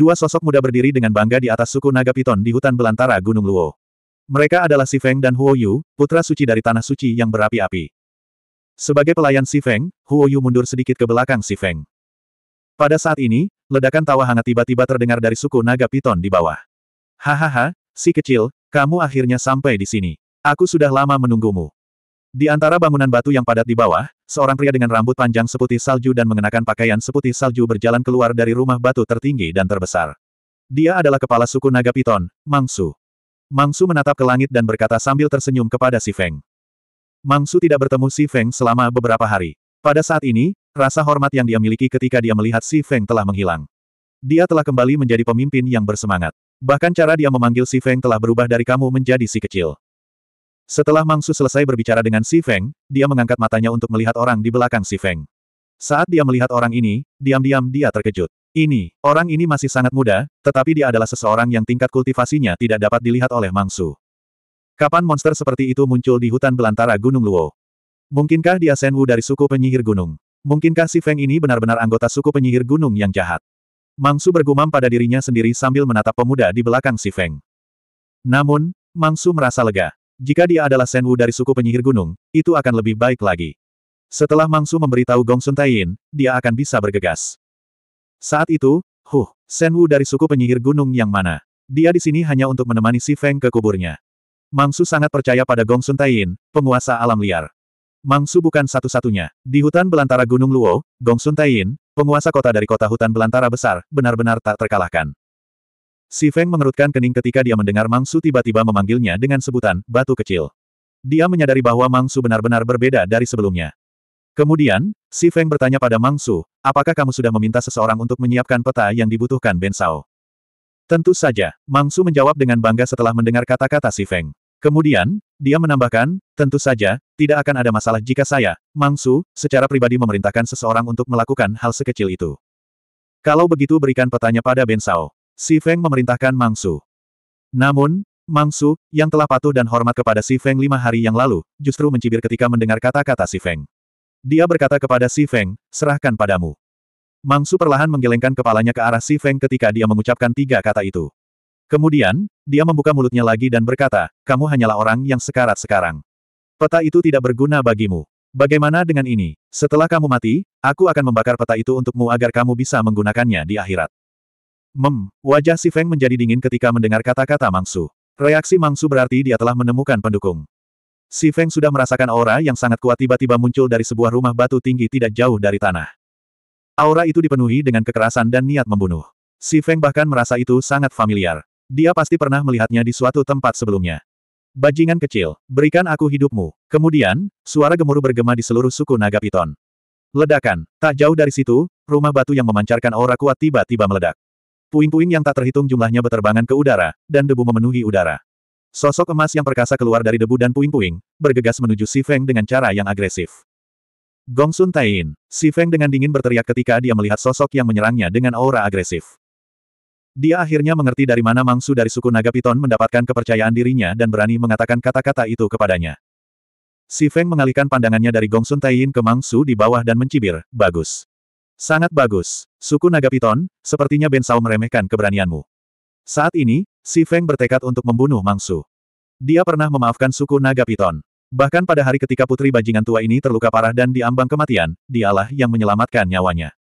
Dua sosok muda berdiri dengan bangga di atas suku naga piton di hutan belantara Gunung Luo. Mereka adalah Si Feng dan Huo Yu, putra suci dari Tanah Suci yang berapi-api. Sebagai pelayan Si Feng, Huo Yu mundur sedikit ke belakang Si Feng. Pada saat ini, ledakan tawa hangat tiba-tiba terdengar dari suku naga piton di bawah. Hahaha, si kecil, kamu akhirnya sampai di sini. Aku sudah lama menunggumu. Di antara bangunan batu yang padat di bawah, seorang pria dengan rambut panjang seputih salju dan mengenakan pakaian seputih salju berjalan keluar dari rumah batu tertinggi dan terbesar. Dia adalah kepala suku Naga Piton, Mangsu. Mangsu menatap ke langit dan berkata sambil tersenyum kepada Si Feng. Mangsu tidak bertemu Si Feng selama beberapa hari. Pada saat ini, rasa hormat yang dia miliki ketika dia melihat Si Feng telah menghilang. Dia telah kembali menjadi pemimpin yang bersemangat. Bahkan cara dia memanggil Si Feng telah berubah dari kamu menjadi si kecil. Setelah Mangsu selesai berbicara dengan Si Feng, dia mengangkat matanya untuk melihat orang di belakang Si Feng. Saat dia melihat orang ini, diam-diam dia terkejut. Ini, orang ini masih sangat muda, tetapi dia adalah seseorang yang tingkat kultivasinya tidak dapat dilihat oleh Mangsu. Kapan monster seperti itu muncul di hutan belantara Gunung Luo? Mungkinkah dia Senwu dari suku penyihir gunung? Mungkinkah si Feng ini benar-benar anggota suku penyihir gunung yang jahat? Mangsu bergumam pada dirinya sendiri sambil menatap pemuda di belakang si Feng. Namun, Mangsu merasa lega. Jika dia adalah Senwu dari suku penyihir gunung, itu akan lebih baik lagi. Setelah Mangsu memberitahu Gong Sun Taiyin, dia akan bisa bergegas. Saat itu, huh, Senwu dari suku penyihir gunung yang mana? Dia di sini hanya untuk menemani si Feng ke kuburnya. Mangsu sangat percaya pada Gong Sun Taiyin, penguasa alam liar. Mangsu bukan satu-satunya. Di hutan belantara Gunung Luo, Gong Sun Taiyin, penguasa kota dari kota hutan belantara besar, benar-benar tak terkalahkan. Si Feng mengerutkan kening ketika dia mendengar Mang Su tiba-tiba memanggilnya dengan sebutan, batu kecil. Dia menyadari bahwa Mang Su benar-benar berbeda dari sebelumnya. Kemudian, Si Feng bertanya pada Mang Su, apakah kamu sudah meminta seseorang untuk menyiapkan peta yang dibutuhkan Ben Sao? Tentu saja, Mang Su menjawab dengan bangga setelah mendengar kata-kata Si Feng. Kemudian, dia menambahkan, tentu saja, tidak akan ada masalah jika saya, Mang Su, secara pribadi memerintahkan seseorang untuk melakukan hal sekecil itu. Kalau begitu berikan petanya pada Ben Sao. Si Feng memerintahkan Mang Su. Namun, Mang Su, yang telah patuh dan hormat kepada Si Feng lima hari yang lalu, justru mencibir ketika mendengar kata-kata Si Feng. Dia berkata kepada Si Feng, serahkan padamu. Mang Su perlahan menggelengkan kepalanya ke arah Si Feng ketika dia mengucapkan tiga kata itu. Kemudian, dia membuka mulutnya lagi dan berkata, kamu hanyalah orang yang sekarat sekarang. Peta itu tidak berguna bagimu. Bagaimana dengan ini? Setelah kamu mati, aku akan membakar peta itu untukmu agar kamu bisa menggunakannya di akhirat. Mem, wajah si Feng menjadi dingin ketika mendengar kata-kata Mangsu. Reaksi Mangsu berarti dia telah menemukan pendukung. Si Feng sudah merasakan aura yang sangat kuat tiba-tiba muncul dari sebuah rumah batu tinggi tidak jauh dari tanah. Aura itu dipenuhi dengan kekerasan dan niat membunuh. Si Feng bahkan merasa itu sangat familiar. Dia pasti pernah melihatnya di suatu tempat sebelumnya. Bajingan kecil, berikan aku hidupmu. Kemudian, suara gemuruh bergema di seluruh suku naga piton. Ledakan, tak jauh dari situ, rumah batu yang memancarkan aura kuat tiba-tiba meledak. Puing-puing yang tak terhitung jumlahnya beterbangan ke udara, dan debu memenuhi udara. Sosok emas yang perkasa keluar dari debu dan puing-puing, bergegas menuju Si Feng dengan cara yang agresif. Gong Sun Tain, Si Feng dengan dingin berteriak ketika dia melihat sosok yang menyerangnya dengan aura agresif. Dia akhirnya mengerti dari mana Mangsu dari suku Naga Piton mendapatkan kepercayaan dirinya dan berani mengatakan kata-kata itu kepadanya. Si Feng mengalihkan pandangannya dari Gong Sun Tain ke Mangsu di bawah dan mencibir, bagus. Sangat bagus. Suku naga piton, sepertinya Ben Sao meremehkan keberanianmu. Saat ini, Si Feng bertekad untuk membunuh Mang Su. Dia pernah memaafkan suku naga piton. Bahkan pada hari ketika putri bajingan tua ini terluka parah dan diambang kematian, dialah yang menyelamatkan nyawanya.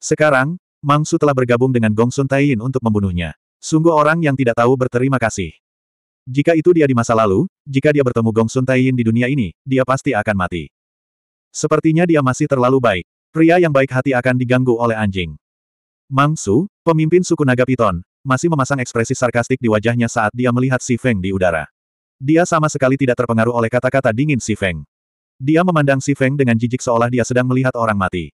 Sekarang, Mang Su telah bergabung dengan Gong Sun Taiyin untuk membunuhnya. Sungguh orang yang tidak tahu berterima kasih. Jika itu dia di masa lalu, jika dia bertemu Gong Sun Taiyin di dunia ini, dia pasti akan mati. Sepertinya dia masih terlalu baik. Pria yang baik hati akan diganggu oleh anjing. Mang Su, pemimpin suku naga piton, masih memasang ekspresi sarkastik di wajahnya saat dia melihat Si Feng di udara. Dia sama sekali tidak terpengaruh oleh kata-kata dingin Si Feng. Dia memandang Si Feng dengan jijik seolah dia sedang melihat orang mati.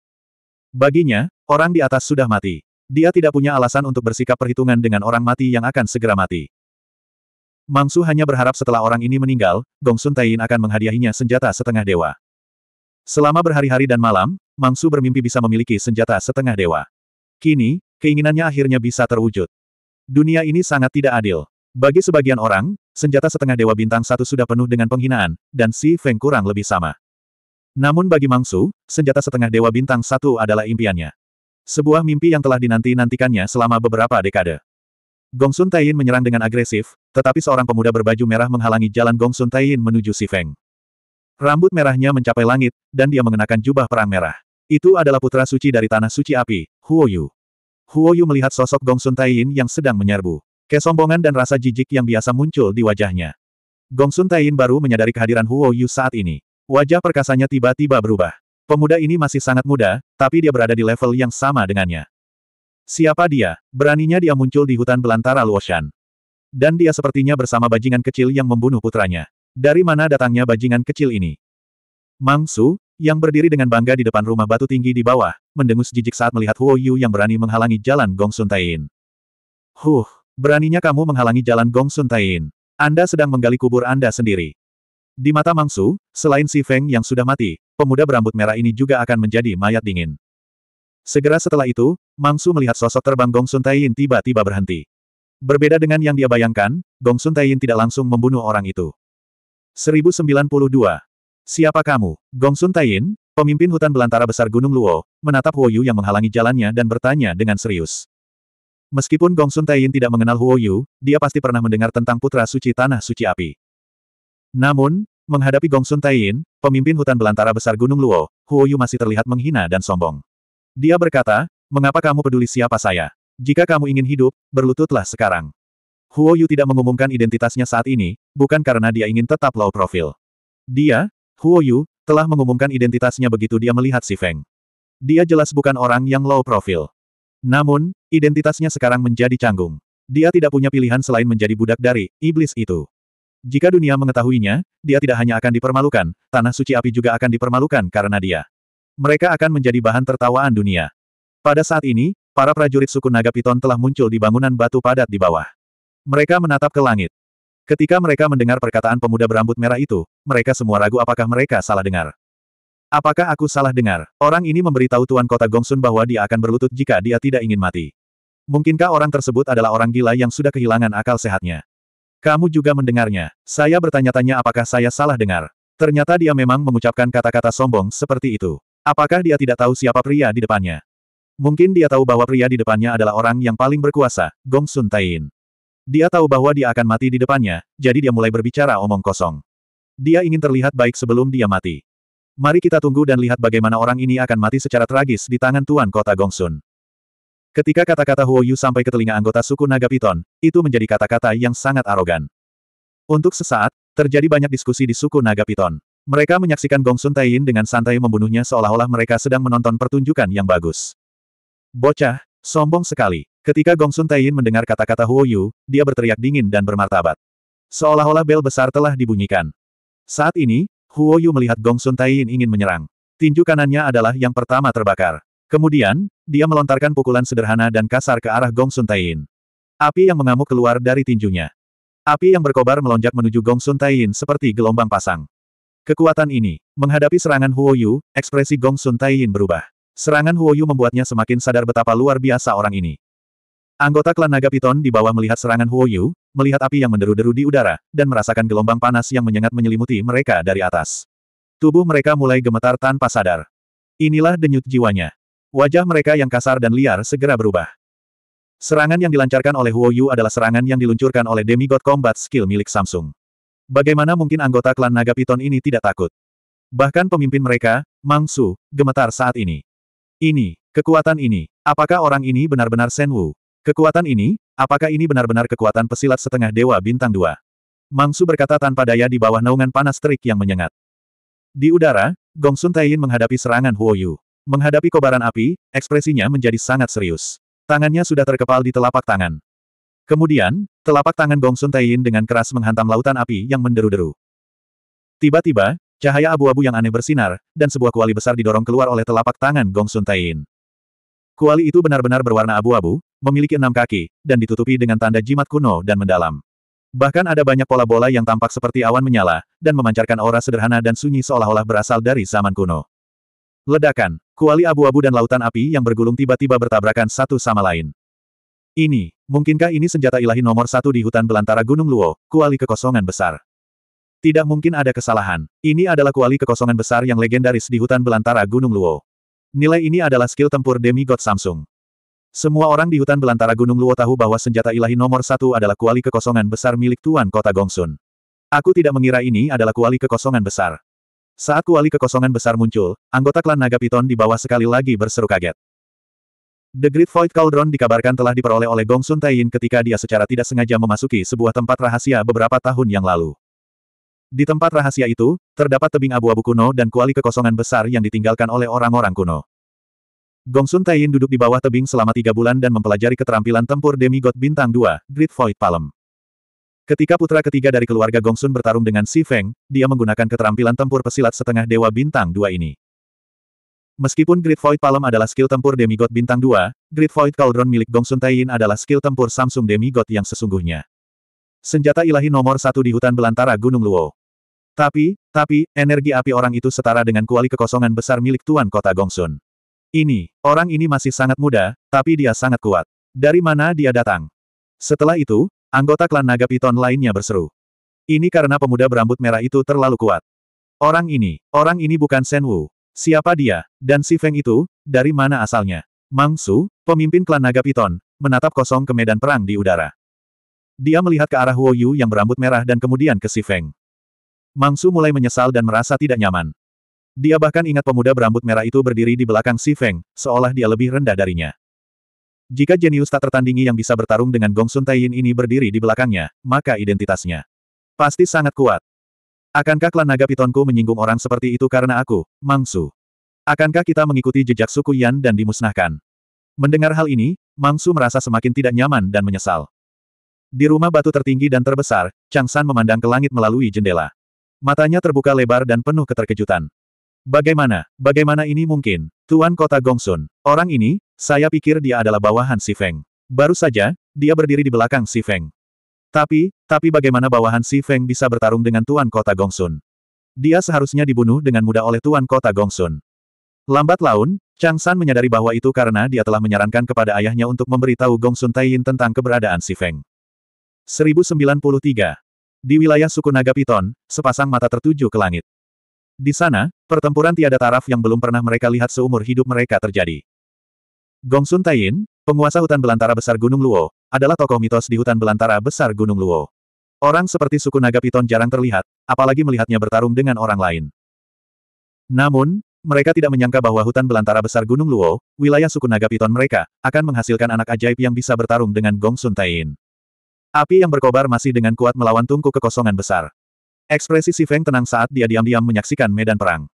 Baginya, orang di atas sudah mati. Dia tidak punya alasan untuk bersikap perhitungan dengan orang mati yang akan segera mati. Mangsu hanya berharap setelah orang ini meninggal, Gong Sun Taiyin akan menghadiahinya senjata setengah dewa. Selama berhari-hari dan malam, Mangsu bermimpi bisa memiliki senjata setengah dewa. Kini, keinginannya akhirnya bisa terwujud. Dunia ini sangat tidak adil. Bagi sebagian orang, senjata setengah dewa bintang satu sudah penuh dengan penghinaan, dan Si Feng kurang lebih sama. Namun bagi Mangsu, senjata setengah dewa bintang satu adalah impiannya. Sebuah mimpi yang telah dinanti-nantikannya selama beberapa dekade. Gongsun Taiyin menyerang dengan agresif, tetapi seorang pemuda berbaju merah menghalangi jalan Gongsun Taiyin menuju Si Feng. Rambut merahnya mencapai langit, dan dia mengenakan jubah perang merah. Itu adalah putra suci dari Tanah Suci Api, Huoyu. Huoyu melihat sosok Gong Sun Taiyin yang sedang menyerbu. Kesombongan dan rasa jijik yang biasa muncul di wajahnya. Gong Sun Taiyin baru menyadari kehadiran Huoyu saat ini. Wajah perkasanya tiba-tiba berubah. Pemuda ini masih sangat muda, tapi dia berada di level yang sama dengannya. Siapa dia? Beraninya dia muncul di hutan belantara Luoshan. Dan dia sepertinya bersama bajingan kecil yang membunuh putranya. Dari mana datangnya bajingan kecil ini? Mang Su, yang berdiri dengan bangga di depan rumah batu tinggi di bawah, mendengus jijik saat melihat Huo Yu yang berani menghalangi jalan Gong Sun Tain. Huh, beraninya kamu menghalangi jalan Gong Sun Tain. Anda sedang menggali kubur Anda sendiri. Di mata Mang Su, selain Si Feng yang sudah mati, pemuda berambut merah ini juga akan menjadi mayat dingin. Segera setelah itu, Mang Su melihat sosok terbang Gong Sun Tain tiba-tiba berhenti. Berbeda dengan yang dia bayangkan, Gong Sun Tain tidak langsung membunuh orang itu. 1092. Siapa kamu? Gongsun Taiyin, pemimpin hutan belantara besar Gunung Luo, menatap Huo Yu yang menghalangi jalannya dan bertanya dengan serius. Meskipun Gongsun Taiyin tidak mengenal Huo Yu, dia pasti pernah mendengar tentang putra suci tanah suci api. Namun, menghadapi Gongsun Taiyin, pemimpin hutan belantara besar Gunung Luo, Huo Yu masih terlihat menghina dan sombong. Dia berkata, mengapa kamu peduli siapa saya? Jika kamu ingin hidup, berlututlah sekarang. Huo Yu tidak mengumumkan identitasnya saat ini, bukan karena dia ingin tetap low profile. Dia, Huo Yu, telah mengumumkan identitasnya begitu dia melihat si Feng. Dia jelas bukan orang yang low profile. Namun, identitasnya sekarang menjadi canggung. Dia tidak punya pilihan selain menjadi budak dari iblis itu. Jika dunia mengetahuinya, dia tidak hanya akan dipermalukan, tanah suci api juga akan dipermalukan karena dia. Mereka akan menjadi bahan tertawaan dunia. Pada saat ini, para prajurit suku Naga Piton telah muncul di bangunan batu padat di bawah. Mereka menatap ke langit. Ketika mereka mendengar perkataan pemuda berambut merah itu, mereka semua ragu apakah mereka salah dengar. Apakah aku salah dengar? Orang ini memberitahu Tuan Kota Gongsun bahwa dia akan berlutut jika dia tidak ingin mati. Mungkinkah orang tersebut adalah orang gila yang sudah kehilangan akal sehatnya? Kamu juga mendengarnya. Saya bertanya-tanya apakah saya salah dengar. Ternyata dia memang mengucapkan kata-kata sombong seperti itu. Apakah dia tidak tahu siapa pria di depannya? Mungkin dia tahu bahwa pria di depannya adalah orang yang paling berkuasa, Gongsun Sun Tain. Dia tahu bahwa dia akan mati di depannya, jadi dia mulai berbicara omong kosong. Dia ingin terlihat baik sebelum dia mati. Mari kita tunggu dan lihat bagaimana orang ini akan mati secara tragis di tangan Tuan Kota Gongsun. Ketika kata-kata Huo Yu sampai ke telinga anggota suku Naga Piton, itu menjadi kata-kata yang sangat arogan. Untuk sesaat, terjadi banyak diskusi di suku Naga Piton. Mereka menyaksikan Gongsun Taiyin dengan santai membunuhnya seolah-olah mereka sedang menonton pertunjukan yang bagus. Bocah, Sombong sekali. Ketika Gongsun Taiyin mendengar kata-kata Huo Yu, dia berteriak dingin dan bermartabat. Seolah-olah bel besar telah dibunyikan. Saat ini, Huo Yu melihat Gongsun Taiyin ingin menyerang. Tinju kanannya adalah yang pertama terbakar. Kemudian, dia melontarkan pukulan sederhana dan kasar ke arah Gongsun Taiyin. Api yang mengamuk keluar dari tinjunya. Api yang berkobar melonjak menuju Gongsun Taiyin seperti gelombang pasang. Kekuatan ini, menghadapi serangan Huo Yu, ekspresi Gongsun Taiyin berubah. Serangan Huoyu membuatnya semakin sadar betapa luar biasa orang ini. Anggota klan naga piton di bawah melihat serangan Huoyu, melihat api yang menderu-deru di udara, dan merasakan gelombang panas yang menyengat menyelimuti mereka dari atas. Tubuh mereka mulai gemetar tanpa sadar. Inilah denyut jiwanya. Wajah mereka yang kasar dan liar segera berubah. Serangan yang dilancarkan oleh Huoyu adalah serangan yang diluncurkan oleh demigod combat skill milik Samsung. Bagaimana mungkin anggota klan naga piton ini tidak takut? Bahkan pemimpin mereka, Mang Su, gemetar saat ini. Ini, kekuatan ini, apakah orang ini benar-benar Senwu? Kekuatan ini, apakah ini benar-benar kekuatan pesilat setengah dewa bintang dua? Mangsu berkata tanpa daya di bawah naungan panas terik yang menyengat. Di udara, Gongsun Taiyin menghadapi serangan Huo Yu. Menghadapi kobaran api, ekspresinya menjadi sangat serius. Tangannya sudah terkepal di telapak tangan. Kemudian, telapak tangan Gongsun Taiyin dengan keras menghantam lautan api yang menderu-deru. Tiba-tiba, Cahaya abu-abu yang aneh bersinar, dan sebuah kuali besar didorong keluar oleh telapak tangan Gong Sun Kuali itu benar-benar berwarna abu-abu, memiliki enam kaki, dan ditutupi dengan tanda jimat kuno dan mendalam. Bahkan ada banyak pola bola yang tampak seperti awan menyala, dan memancarkan aura sederhana dan sunyi seolah-olah berasal dari zaman kuno. Ledakan, kuali abu-abu dan lautan api yang bergulung tiba-tiba bertabrakan satu sama lain. Ini, mungkinkah ini senjata ilahi nomor satu di hutan belantara Gunung Luo, kuali kekosongan besar. Tidak mungkin ada kesalahan. Ini adalah kuali kekosongan besar yang legendaris di hutan belantara Gunung Luo. Nilai ini adalah skill tempur demi God Samsung. Semua orang di hutan belantara Gunung Luo tahu bahwa senjata ilahi nomor satu adalah kuali kekosongan besar milik Tuan Kota Gongsun. Aku tidak mengira ini adalah kuali kekosongan besar. Saat kuali kekosongan besar muncul, anggota klan Naga Piton di bawah sekali lagi berseru kaget. The Great Void Cauldron dikabarkan telah diperoleh oleh Gongsun Taiyin ketika dia secara tidak sengaja memasuki sebuah tempat rahasia beberapa tahun yang lalu. Di tempat rahasia itu, terdapat tebing abu-abu kuno dan kuali kekosongan besar yang ditinggalkan oleh orang-orang kuno. Gongsun Taiyin duduk di bawah tebing selama tiga bulan dan mempelajari keterampilan tempur demi demigod bintang 2, Great Void Palm. Ketika putra ketiga dari keluarga Gongsun bertarung dengan Si Feng, dia menggunakan keterampilan tempur pesilat setengah dewa bintang 2 ini. Meskipun Great Void Palm adalah skill tempur demi demigod bintang 2, Great Void Cauldron milik Gongsun Taiyin adalah skill tempur Samsung demi demigod yang sesungguhnya. Senjata ilahi nomor satu di hutan belantara Gunung Luo. Tapi, tapi, energi api orang itu setara dengan kuali kekosongan besar milik Tuan Kota Gongsun. Ini, orang ini masih sangat muda, tapi dia sangat kuat. Dari mana dia datang? Setelah itu, anggota klan naga piton lainnya berseru. Ini karena pemuda berambut merah itu terlalu kuat. Orang ini, orang ini bukan Shen Wu. Siapa dia, dan si Feng itu, dari mana asalnya? Mang Su, pemimpin klan naga piton, menatap kosong ke medan perang di udara. Dia melihat ke arah Huo Yu yang berambut merah dan kemudian ke Si Feng. Mang Su mulai menyesal dan merasa tidak nyaman. Dia bahkan ingat pemuda berambut merah itu berdiri di belakang Si Feng, seolah dia lebih rendah darinya. Jika jenius tak tertandingi yang bisa bertarung dengan Gong Sun Taiyin ini berdiri di belakangnya, maka identitasnya pasti sangat kuat. Akankah klan naga pitonku menyinggung orang seperti itu karena aku, Mang Su? Akankah kita mengikuti jejak suku Yan dan dimusnahkan? Mendengar hal ini, Mang Su merasa semakin tidak nyaman dan menyesal. Di rumah batu tertinggi dan terbesar, Chang San memandang ke langit melalui jendela. Matanya terbuka lebar dan penuh keterkejutan. Bagaimana, bagaimana ini mungkin, Tuan Kota Gongsun? Orang ini, saya pikir dia adalah bawahan Si Feng. Baru saja, dia berdiri di belakang Si Feng. Tapi, tapi bagaimana bawahan Si Feng bisa bertarung dengan Tuan Kota Gongsun? Dia seharusnya dibunuh dengan mudah oleh Tuan Kota Gongsun. Lambat laun, Chang San menyadari bahwa itu karena dia telah menyarankan kepada ayahnya untuk memberitahu Gongsun Taiyin tentang keberadaan Si Feng. 1093. Di wilayah suku Naga Piton, sepasang mata tertuju ke langit. Di sana, pertempuran tiada taraf yang belum pernah mereka lihat seumur hidup mereka terjadi. Gong Sun Taiyin, penguasa hutan belantara besar Gunung Luo, adalah tokoh mitos di hutan belantara besar Gunung Luo. Orang seperti suku Naga Piton jarang terlihat, apalagi melihatnya bertarung dengan orang lain. Namun, mereka tidak menyangka bahwa hutan belantara besar Gunung Luo, wilayah suku Naga Piton mereka, akan menghasilkan anak ajaib yang bisa bertarung dengan Gong Sun Taiyin. Api yang berkobar masih dengan kuat melawan tungku kekosongan besar. Ekspresi Si Feng tenang saat dia diam-diam menyaksikan medan perang.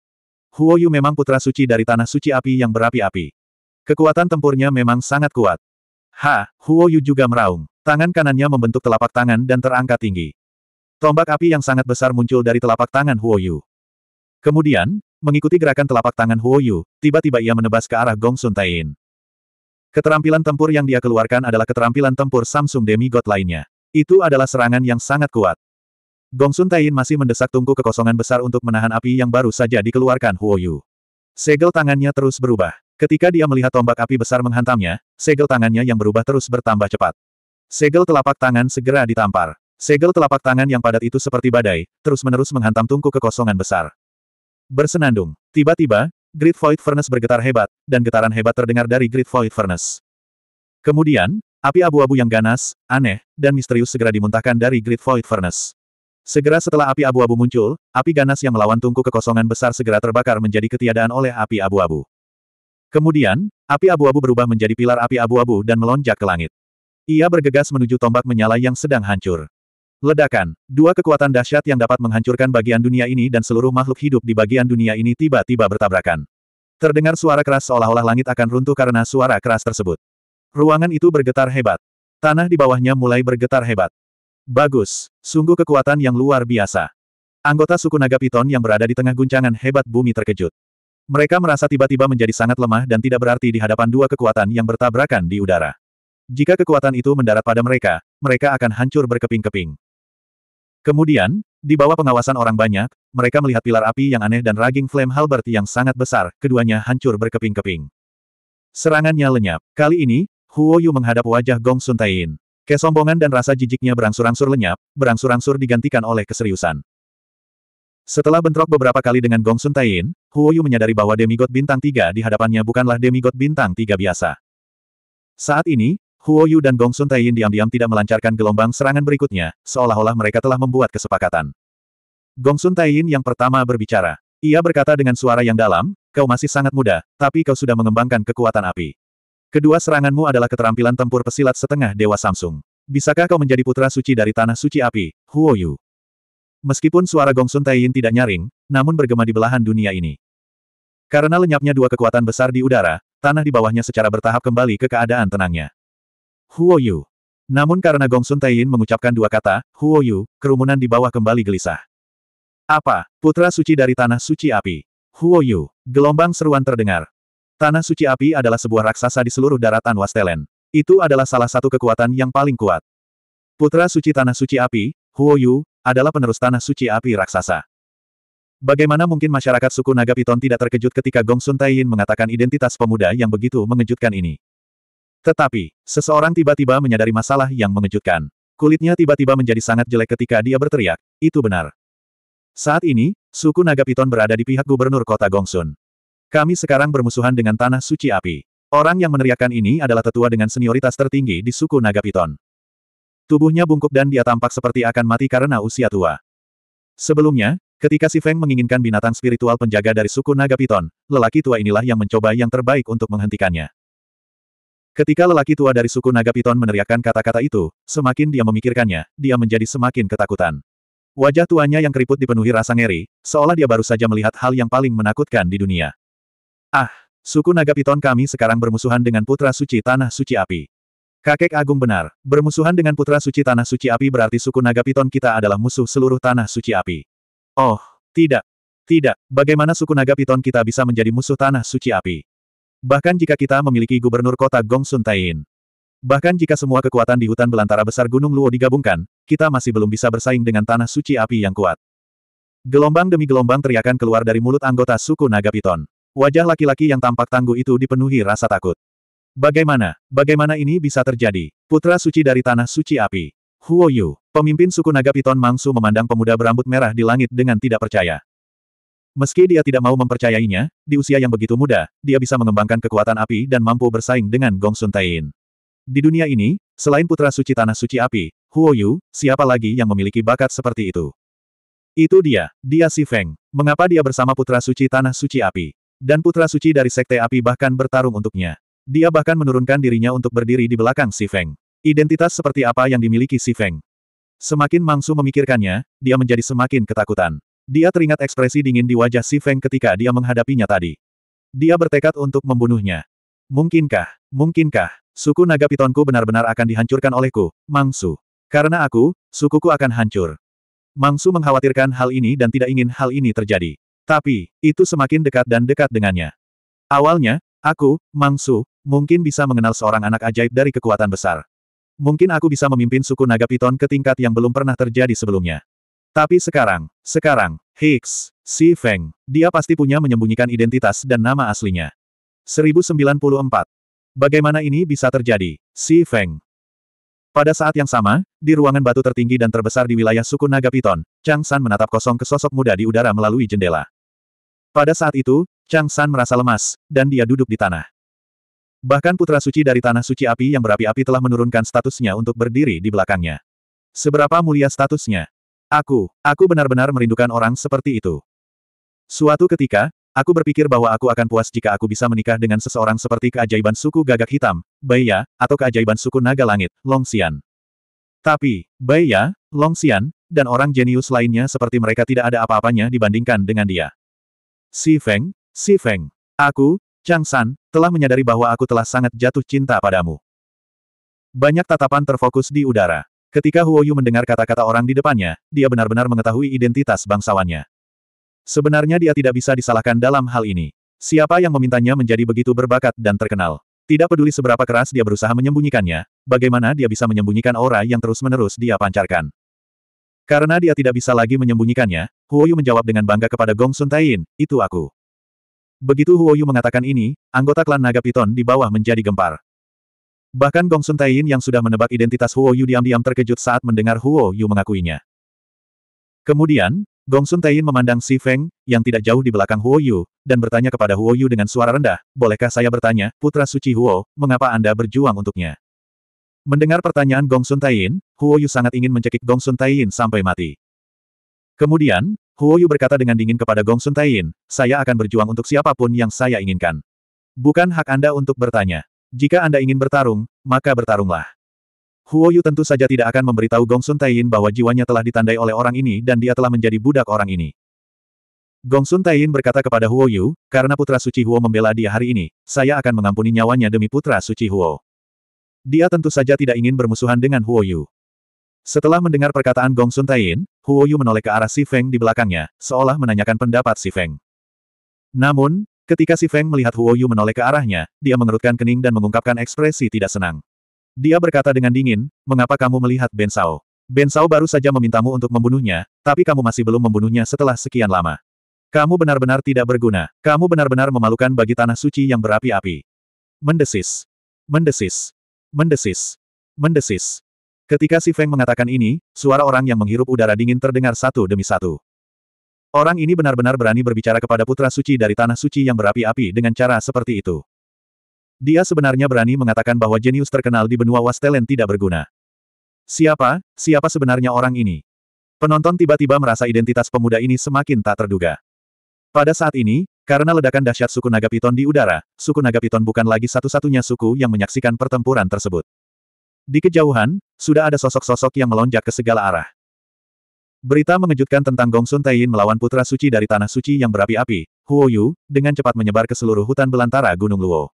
Huo Yu memang putra suci dari tanah suci api yang berapi-api. Kekuatan tempurnya memang sangat kuat. Ha, Huo Yu juga meraung. Tangan kanannya membentuk telapak tangan dan terangkat tinggi. Tombak api yang sangat besar muncul dari telapak tangan Huo Yu. Kemudian, mengikuti gerakan telapak tangan Huo Yu, tiba-tiba ia menebas ke arah Gong Sun Tain. Keterampilan tempur yang dia keluarkan adalah keterampilan tempur Samsung Demi God lainnya. Itu adalah serangan yang sangat kuat. Gongsun Tain masih mendesak tungku kekosongan besar untuk menahan api yang baru saja dikeluarkan Huo Yu. Segel tangannya terus berubah. Ketika dia melihat tombak api besar menghantamnya, segel tangannya yang berubah terus bertambah cepat. Segel telapak tangan segera ditampar. Segel telapak tangan yang padat itu seperti badai, terus-menerus menghantam tungku kekosongan besar. Bersenandung. Tiba-tiba, Grid Void Furnace bergetar hebat, dan getaran hebat terdengar dari Grid Void Furnace. Kemudian, api abu-abu yang ganas, aneh, dan misterius segera dimuntahkan dari Grid Void Furnace. Segera setelah api abu-abu muncul, api ganas yang melawan tungku kekosongan besar segera terbakar menjadi ketiadaan oleh api abu-abu. Kemudian, api abu-abu berubah menjadi pilar api abu-abu dan melonjak ke langit. Ia bergegas menuju tombak menyala yang sedang hancur. Ledakan, dua kekuatan dahsyat yang dapat menghancurkan bagian dunia ini dan seluruh makhluk hidup di bagian dunia ini tiba-tiba bertabrakan. Terdengar suara keras seolah-olah langit akan runtuh karena suara keras tersebut. Ruangan itu bergetar hebat. Tanah di bawahnya mulai bergetar hebat. Bagus, sungguh kekuatan yang luar biasa. Anggota suku naga piton yang berada di tengah guncangan hebat bumi terkejut. Mereka merasa tiba-tiba menjadi sangat lemah dan tidak berarti di hadapan dua kekuatan yang bertabrakan di udara. Jika kekuatan itu mendarat pada mereka, mereka akan hancur berkeping-keping. Kemudian, di bawah pengawasan orang banyak, mereka melihat pilar api yang aneh dan raging flame halbert yang sangat besar, keduanya hancur berkeping-keping. Serangannya lenyap. Kali ini, Huo Yu menghadap wajah Gong Sun Tain. Kesombongan dan rasa jijiknya berangsur-angsur lenyap, berangsur-angsur digantikan oleh keseriusan. Setelah bentrok beberapa kali dengan Gong Sun Tain, Huo Yu menyadari bahwa demigod bintang tiga di hadapannya bukanlah demigod bintang tiga biasa. Saat ini, Huoyu dan Gong Sun Taiyin diam-diam tidak melancarkan gelombang serangan berikutnya, seolah-olah mereka telah membuat kesepakatan. Gong Sun Taiyin yang pertama berbicara. Ia berkata dengan suara yang dalam, kau masih sangat muda, tapi kau sudah mengembangkan kekuatan api. Kedua seranganmu adalah keterampilan tempur pesilat setengah Dewa Samsung. Bisakah kau menjadi putra suci dari Tanah Suci Api, Huoyu? Meskipun suara Gong Sun Taiyin tidak nyaring, namun bergema di belahan dunia ini. Karena lenyapnya dua kekuatan besar di udara, tanah di bawahnya secara bertahap kembali ke keadaan tenangnya. Huo Yu. Namun karena Gong Sun Taiyin mengucapkan dua kata, Huo Yu, kerumunan di bawah kembali gelisah. Apa? Putra suci dari Tanah Suci Api. Huo Yu. Gelombang seruan terdengar. Tanah Suci Api adalah sebuah raksasa di seluruh daratan Wastelen. Itu adalah salah satu kekuatan yang paling kuat. Putra Suci Tanah Suci Api, Huo Yu, adalah penerus Tanah Suci Api raksasa. Bagaimana mungkin masyarakat suku Naga Piton tidak terkejut ketika Gong Sun Taiyin mengatakan identitas pemuda yang begitu mengejutkan ini? Tetapi, seseorang tiba-tiba menyadari masalah yang mengejutkan. Kulitnya tiba-tiba menjadi sangat jelek ketika dia berteriak, itu benar. Saat ini, suku Naga Piton berada di pihak gubernur kota Gongsun. Kami sekarang bermusuhan dengan Tanah Suci Api. Orang yang meneriakkan ini adalah tetua dengan senioritas tertinggi di suku Naga Piton. Tubuhnya bungkuk dan dia tampak seperti akan mati karena usia tua. Sebelumnya, ketika si Feng menginginkan binatang spiritual penjaga dari suku Naga Piton, lelaki tua inilah yang mencoba yang terbaik untuk menghentikannya. Ketika lelaki tua dari suku Naga Piton meneriakkan kata-kata itu, semakin dia memikirkannya, dia menjadi semakin ketakutan. Wajah tuanya yang keriput dipenuhi rasa ngeri, seolah dia baru saja melihat hal yang paling menakutkan di dunia. Ah, suku Naga Piton kami sekarang bermusuhan dengan Putra Suci Tanah Suci Api. Kakek Agung benar, bermusuhan dengan Putra Suci Tanah Suci Api berarti suku Naga Piton kita adalah musuh seluruh Tanah Suci Api. Oh, tidak. Tidak, bagaimana suku Naga Piton kita bisa menjadi musuh Tanah Suci Api? Bahkan jika kita memiliki gubernur kota Gong Sun Taiyin. Bahkan jika semua kekuatan di hutan belantara besar Gunung Luo digabungkan, kita masih belum bisa bersaing dengan tanah suci api yang kuat. Gelombang demi gelombang teriakan keluar dari mulut anggota suku Naga Piton. Wajah laki-laki yang tampak tangguh itu dipenuhi rasa takut. Bagaimana, bagaimana ini bisa terjadi? Putra suci dari tanah suci api. Huoyu, pemimpin suku Naga Piton Mangsu memandang pemuda berambut merah di langit dengan tidak percaya. Meski dia tidak mau mempercayainya, di usia yang begitu muda, dia bisa mengembangkan kekuatan api dan mampu bersaing dengan Gong Sun Tain. Di dunia ini, selain putra suci tanah suci api, Huo Yu, siapa lagi yang memiliki bakat seperti itu? Itu dia, dia si Feng. Mengapa dia bersama putra suci tanah suci api? Dan putra suci dari sekte api bahkan bertarung untuknya. Dia bahkan menurunkan dirinya untuk berdiri di belakang si Feng. Identitas seperti apa yang dimiliki si Feng? Semakin Mangsu memikirkannya, dia menjadi semakin ketakutan. Dia teringat ekspresi dingin di wajah Si Feng ketika dia menghadapinya tadi. Dia bertekad untuk membunuhnya. Mungkinkah, mungkinkah, suku naga pitonku benar-benar akan dihancurkan olehku, Mangsu. Karena aku, sukuku akan hancur. Mangsu mengkhawatirkan hal ini dan tidak ingin hal ini terjadi. Tapi, itu semakin dekat dan dekat dengannya. Awalnya, aku, Mangsu, mungkin bisa mengenal seorang anak ajaib dari kekuatan besar. Mungkin aku bisa memimpin suku naga piton ke tingkat yang belum pernah terjadi sebelumnya. Tapi sekarang, sekarang, Hicks, Si Feng, dia pasti punya menyembunyikan identitas dan nama aslinya. 1094. Bagaimana ini bisa terjadi, Si Feng? Pada saat yang sama, di ruangan batu tertinggi dan terbesar di wilayah suku Naga Piton, Chang San menatap kosong ke sosok muda di udara melalui jendela. Pada saat itu, Chang San merasa lemas, dan dia duduk di tanah. Bahkan putra suci dari tanah suci api yang berapi-api telah menurunkan statusnya untuk berdiri di belakangnya. Seberapa mulia statusnya, Aku, aku benar-benar merindukan orang seperti itu. Suatu ketika, aku berpikir bahwa aku akan puas jika aku bisa menikah dengan seseorang seperti keajaiban suku gagak hitam, Baiya, atau keajaiban suku naga langit, Longxian. Tapi, Baiya, Longxian, dan orang jenius lainnya seperti mereka tidak ada apa-apanya dibandingkan dengan dia. Si Feng, Si Feng. Aku, Chang San, telah menyadari bahwa aku telah sangat jatuh cinta padamu. Banyak tatapan terfokus di udara. Ketika Huoyu mendengar kata-kata orang di depannya, dia benar-benar mengetahui identitas bangsawannya. Sebenarnya dia tidak bisa disalahkan dalam hal ini. Siapa yang memintanya menjadi begitu berbakat dan terkenal? Tidak peduli seberapa keras dia berusaha menyembunyikannya, bagaimana dia bisa menyembunyikan aura yang terus-menerus dia pancarkan. Karena dia tidak bisa lagi menyembunyikannya, Huoyu menjawab dengan bangga kepada Gong Sun Tain, itu aku. Begitu Huoyu mengatakan ini, anggota klan naga piton di bawah menjadi gempar. Bahkan Gong Sun Taiyin yang sudah menebak identitas Huo Yu diam-diam terkejut saat mendengar Huo Yu mengakuinya. Kemudian, Gong Sun Taiyin memandang Si Feng, yang tidak jauh di belakang Huo Yu, dan bertanya kepada Huo Yu dengan suara rendah, Bolehkah saya bertanya, Putra Suci Huo, mengapa Anda berjuang untuknya? Mendengar pertanyaan Gong Sun Taiyin, Huo Yu sangat ingin mencekik Gong Sun Taiyin sampai mati. Kemudian, Huo Yu berkata dengan dingin kepada Gong Sun Taiyin, saya akan berjuang untuk siapapun yang saya inginkan. Bukan hak Anda untuk bertanya. Jika Anda ingin bertarung, maka bertarunglah. Huo Yu tentu saja tidak akan memberitahu Gong Sun Taiyin bahwa jiwanya telah ditandai oleh orang ini dan dia telah menjadi budak orang ini. Gong Sun Taiyin berkata kepada Huo Yu, karena putra suci Huo membela dia hari ini, saya akan mengampuni nyawanya demi putra suci Huo. Dia tentu saja tidak ingin bermusuhan dengan Huo Yu. Setelah mendengar perkataan Gong Sun Taiyin, Huo Yu menoleh ke arah Si Feng di belakangnya, seolah menanyakan pendapat Si Feng. Namun, Ketika si Feng melihat Huo Yu menoleh ke arahnya, dia mengerutkan kening dan mengungkapkan ekspresi tidak senang. Dia berkata dengan dingin, mengapa kamu melihat Ben Sao? Ben Sao baru saja memintamu untuk membunuhnya, tapi kamu masih belum membunuhnya setelah sekian lama. Kamu benar-benar tidak berguna. Kamu benar-benar memalukan bagi tanah suci yang berapi-api. Mendesis. Mendesis. Mendesis. Mendesis. Ketika si Feng mengatakan ini, suara orang yang menghirup udara dingin terdengar satu demi satu. Orang ini benar-benar berani berbicara kepada putra suci dari tanah suci yang berapi-api dengan cara seperti itu. Dia sebenarnya berani mengatakan bahwa jenius terkenal di benua Wastelen tidak berguna. Siapa, siapa sebenarnya orang ini? Penonton tiba-tiba merasa identitas pemuda ini semakin tak terduga. Pada saat ini, karena ledakan dahsyat suku naga piton di udara, suku naga piton bukan lagi satu-satunya suku yang menyaksikan pertempuran tersebut. Di kejauhan, sudah ada sosok-sosok yang melonjak ke segala arah. Berita mengejutkan tentang Gong Sun Taiyin melawan putra suci dari tanah suci yang berapi-api, Huo Yu, dengan cepat menyebar ke seluruh hutan belantara Gunung Luo.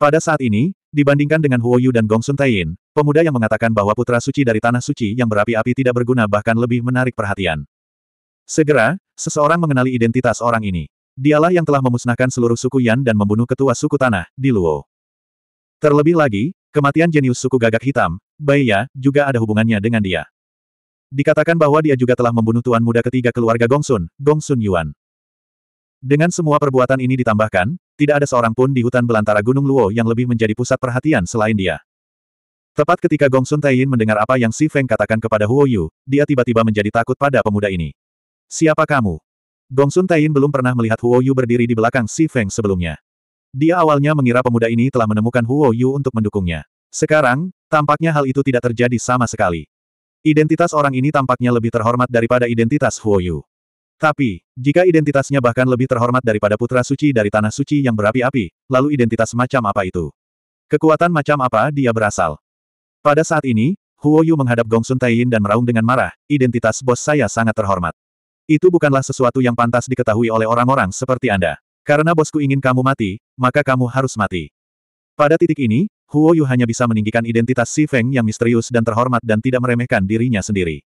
Pada saat ini, dibandingkan dengan Huo Yu dan Sun Taiyin, pemuda yang mengatakan bahwa putra suci dari tanah suci yang berapi-api tidak berguna bahkan lebih menarik perhatian. Segera, seseorang mengenali identitas orang ini. Dialah yang telah memusnahkan seluruh suku Yan dan membunuh ketua suku tanah, di Luo. Terlebih lagi, kematian jenius suku gagak hitam, Ya, juga ada hubungannya dengan dia. Dikatakan bahwa dia juga telah membunuh tuan muda ketiga keluarga Gongsun, Gongsun Yuan. Dengan semua perbuatan ini ditambahkan, tidak ada seorang pun di hutan belantara Gunung Luo yang lebih menjadi pusat perhatian selain dia. Tepat ketika Gongsun Taiyin mendengar apa yang Si Feng katakan kepada Huo Yu, dia tiba-tiba menjadi takut pada pemuda ini. Siapa kamu? Gongsun Taiyin belum pernah melihat Huo Yu berdiri di belakang Si Feng sebelumnya. Dia awalnya mengira pemuda ini telah menemukan Huo Yu untuk mendukungnya. Sekarang, tampaknya hal itu tidak terjadi sama sekali. Identitas orang ini tampaknya lebih terhormat daripada identitas Huoyu. Tapi, jika identitasnya bahkan lebih terhormat daripada putra suci dari tanah suci yang berapi-api, lalu identitas macam apa itu? Kekuatan macam apa dia berasal? Pada saat ini, Huoyu menghadap Gong Sun Taiyin dan meraung dengan marah, identitas bos saya sangat terhormat. Itu bukanlah sesuatu yang pantas diketahui oleh orang-orang seperti Anda. Karena bosku ingin kamu mati, maka kamu harus mati. Pada titik ini, Huo Yu hanya bisa meninggikan identitas Si Feng yang misterius dan terhormat dan tidak meremehkan dirinya sendiri.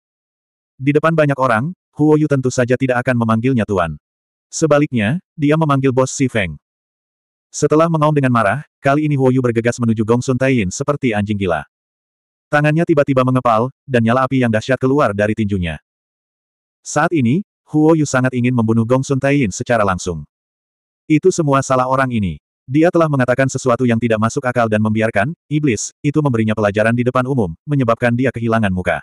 Di depan banyak orang, Huo Yu tentu saja tidak akan memanggilnya Tuan. Sebaliknya, dia memanggil bos Si Feng. Setelah mengaum dengan marah, kali ini Huo Yu bergegas menuju Gong Sun Taiyin seperti anjing gila. Tangannya tiba-tiba mengepal, dan nyala api yang dahsyat keluar dari tinjunya. Saat ini, Huo Yu sangat ingin membunuh Gong Sun Taiyin secara langsung. Itu semua salah orang ini. Dia telah mengatakan sesuatu yang tidak masuk akal dan membiarkan, iblis, itu memberinya pelajaran di depan umum, menyebabkan dia kehilangan muka.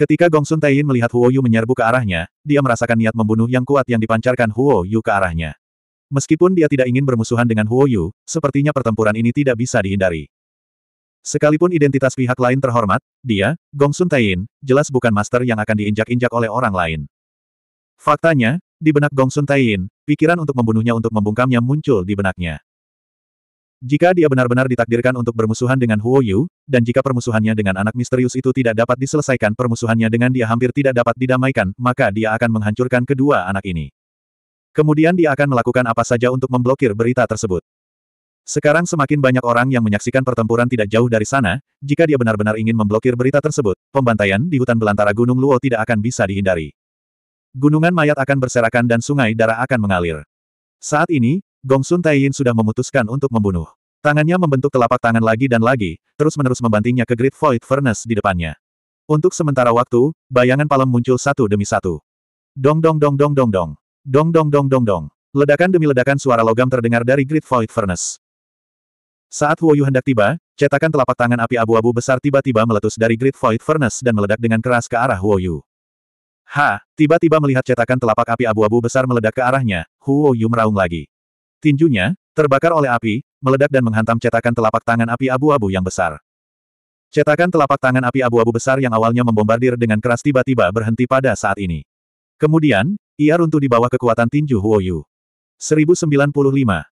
Ketika Gong Sun Taiyin melihat Huo Yu menyerbu ke arahnya, dia merasakan niat membunuh yang kuat yang dipancarkan Huo Yu ke arahnya. Meskipun dia tidak ingin bermusuhan dengan Huo Yu, sepertinya pertempuran ini tidak bisa dihindari. Sekalipun identitas pihak lain terhormat, dia, Gong Sun Taiyin, jelas bukan master yang akan diinjak-injak oleh orang lain. Faktanya, di benak Gong Sun Taiyin, pikiran untuk membunuhnya untuk membungkamnya muncul di benaknya. Jika dia benar-benar ditakdirkan untuk bermusuhan dengan Huo Yu, dan jika permusuhannya dengan anak misterius itu tidak dapat diselesaikan permusuhannya dengan dia hampir tidak dapat didamaikan, maka dia akan menghancurkan kedua anak ini. Kemudian dia akan melakukan apa saja untuk memblokir berita tersebut. Sekarang semakin banyak orang yang menyaksikan pertempuran tidak jauh dari sana, jika dia benar-benar ingin memblokir berita tersebut, pembantaian di hutan belantara Gunung Luo tidak akan bisa dihindari. Gunungan mayat akan berserakan dan sungai darah akan mengalir. Saat ini, Gongsun Taiyin sudah memutuskan untuk membunuh. Tangannya membentuk telapak tangan lagi dan lagi, terus-menerus membantingnya ke Great Void Furnace di depannya. Untuk sementara waktu, bayangan palem muncul satu demi satu. Dong dong dong dong dong dong. Dong dong dong dong dong. Ledakan demi ledakan suara logam terdengar dari Great Void Furnace. Saat Huoyu hendak tiba, cetakan telapak tangan api abu-abu besar tiba-tiba meletus dari Great Void Furnace dan meledak dengan keras ke arah Huoyu. Ha, tiba-tiba melihat cetakan telapak api abu-abu besar meledak ke arahnya, Huo Yu meraung lagi. Tinjunya, terbakar oleh api, meledak dan menghantam cetakan telapak tangan api abu-abu yang besar. Cetakan telapak tangan api abu-abu besar yang awalnya membombardir dengan keras tiba-tiba berhenti pada saat ini. Kemudian, ia runtuh di bawah kekuatan tinju Huo Yu. 1095.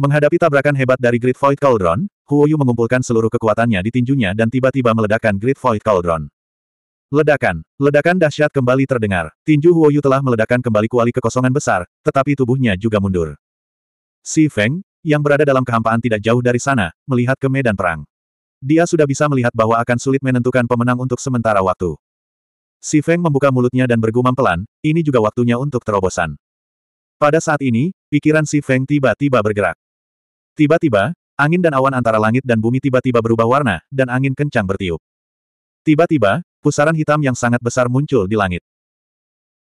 Menghadapi tabrakan hebat dari Great Void Cauldron, Huo Yu mengumpulkan seluruh kekuatannya di tinjunya dan tiba-tiba meledakkan Great Void Cauldron. Ledakan. Ledakan dahsyat kembali terdengar. Tinju Huoyu telah meledakkan kembali kuali kekosongan besar, tetapi tubuhnya juga mundur. Si Feng, yang berada dalam kehampaan tidak jauh dari sana, melihat ke medan perang. Dia sudah bisa melihat bahwa akan sulit menentukan pemenang untuk sementara waktu. Si Feng membuka mulutnya dan bergumam pelan, ini juga waktunya untuk terobosan. Pada saat ini, pikiran si Feng tiba-tiba bergerak. Tiba-tiba, angin dan awan antara langit dan bumi tiba-tiba berubah warna, dan angin kencang bertiup. Tiba-tiba, Pusaran hitam yang sangat besar muncul di langit.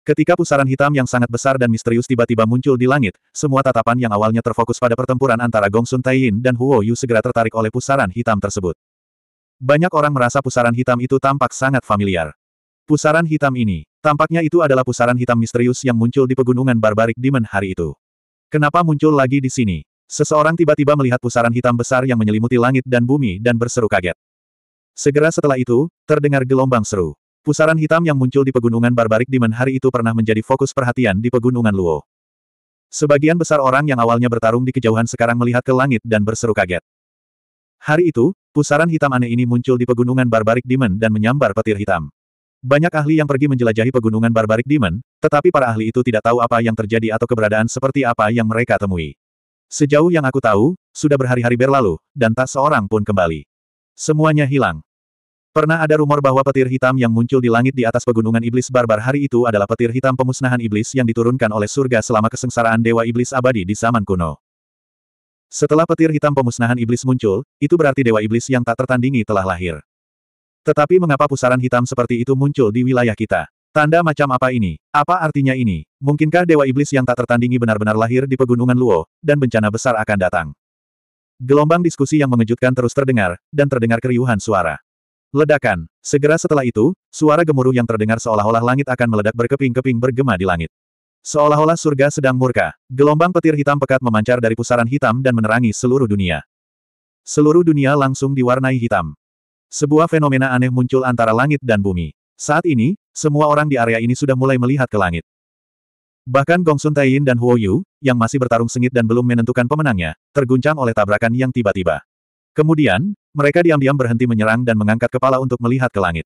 Ketika pusaran hitam yang sangat besar dan misterius tiba-tiba muncul di langit, semua tatapan yang awalnya terfokus pada pertempuran antara Gong Sun Taiyin dan Huo Yu segera tertarik oleh pusaran hitam tersebut. Banyak orang merasa pusaran hitam itu tampak sangat familiar. Pusaran hitam ini, tampaknya itu adalah pusaran hitam misterius yang muncul di pegunungan barbarik Demon hari itu. Kenapa muncul lagi di sini? Seseorang tiba-tiba melihat pusaran hitam besar yang menyelimuti langit dan bumi dan berseru kaget. Segera setelah itu, terdengar gelombang seru. Pusaran hitam yang muncul di pegunungan barbarik Demon hari itu pernah menjadi fokus perhatian di pegunungan Luo. Sebagian besar orang yang awalnya bertarung di kejauhan sekarang melihat ke langit dan berseru kaget. Hari itu, pusaran hitam aneh ini muncul di pegunungan barbarik Demon dan menyambar petir hitam. Banyak ahli yang pergi menjelajahi pegunungan barbarik Demon, tetapi para ahli itu tidak tahu apa yang terjadi atau keberadaan seperti apa yang mereka temui. Sejauh yang aku tahu, sudah berhari-hari berlalu, dan tak seorang pun kembali. Semuanya hilang. Pernah ada rumor bahwa petir hitam yang muncul di langit di atas pegunungan iblis barbar hari itu adalah petir hitam pemusnahan iblis yang diturunkan oleh surga selama kesengsaraan dewa iblis abadi di zaman kuno. Setelah petir hitam pemusnahan iblis muncul, itu berarti dewa iblis yang tak tertandingi telah lahir. Tetapi mengapa pusaran hitam seperti itu muncul di wilayah kita? Tanda macam apa ini? Apa artinya ini? Mungkinkah Dewa Iblis yang tak tertandingi benar-benar lahir di Pegunungan Luo, dan bencana besar akan datang? Gelombang diskusi yang mengejutkan terus terdengar, dan terdengar keriuhan suara. Ledakan. Segera setelah itu, suara gemuruh yang terdengar seolah-olah langit akan meledak berkeping-keping bergema di langit. Seolah-olah surga sedang murka, gelombang petir hitam pekat memancar dari pusaran hitam dan menerangi seluruh dunia. Seluruh dunia langsung diwarnai hitam. Sebuah fenomena aneh muncul antara langit dan bumi. Saat ini, semua orang di area ini sudah mulai melihat ke langit. Bahkan Gong Sun Taiyin dan Huo Yu, yang masih bertarung sengit dan belum menentukan pemenangnya, terguncang oleh tabrakan yang tiba-tiba. Kemudian, mereka diam-diam berhenti menyerang dan mengangkat kepala untuk melihat ke langit.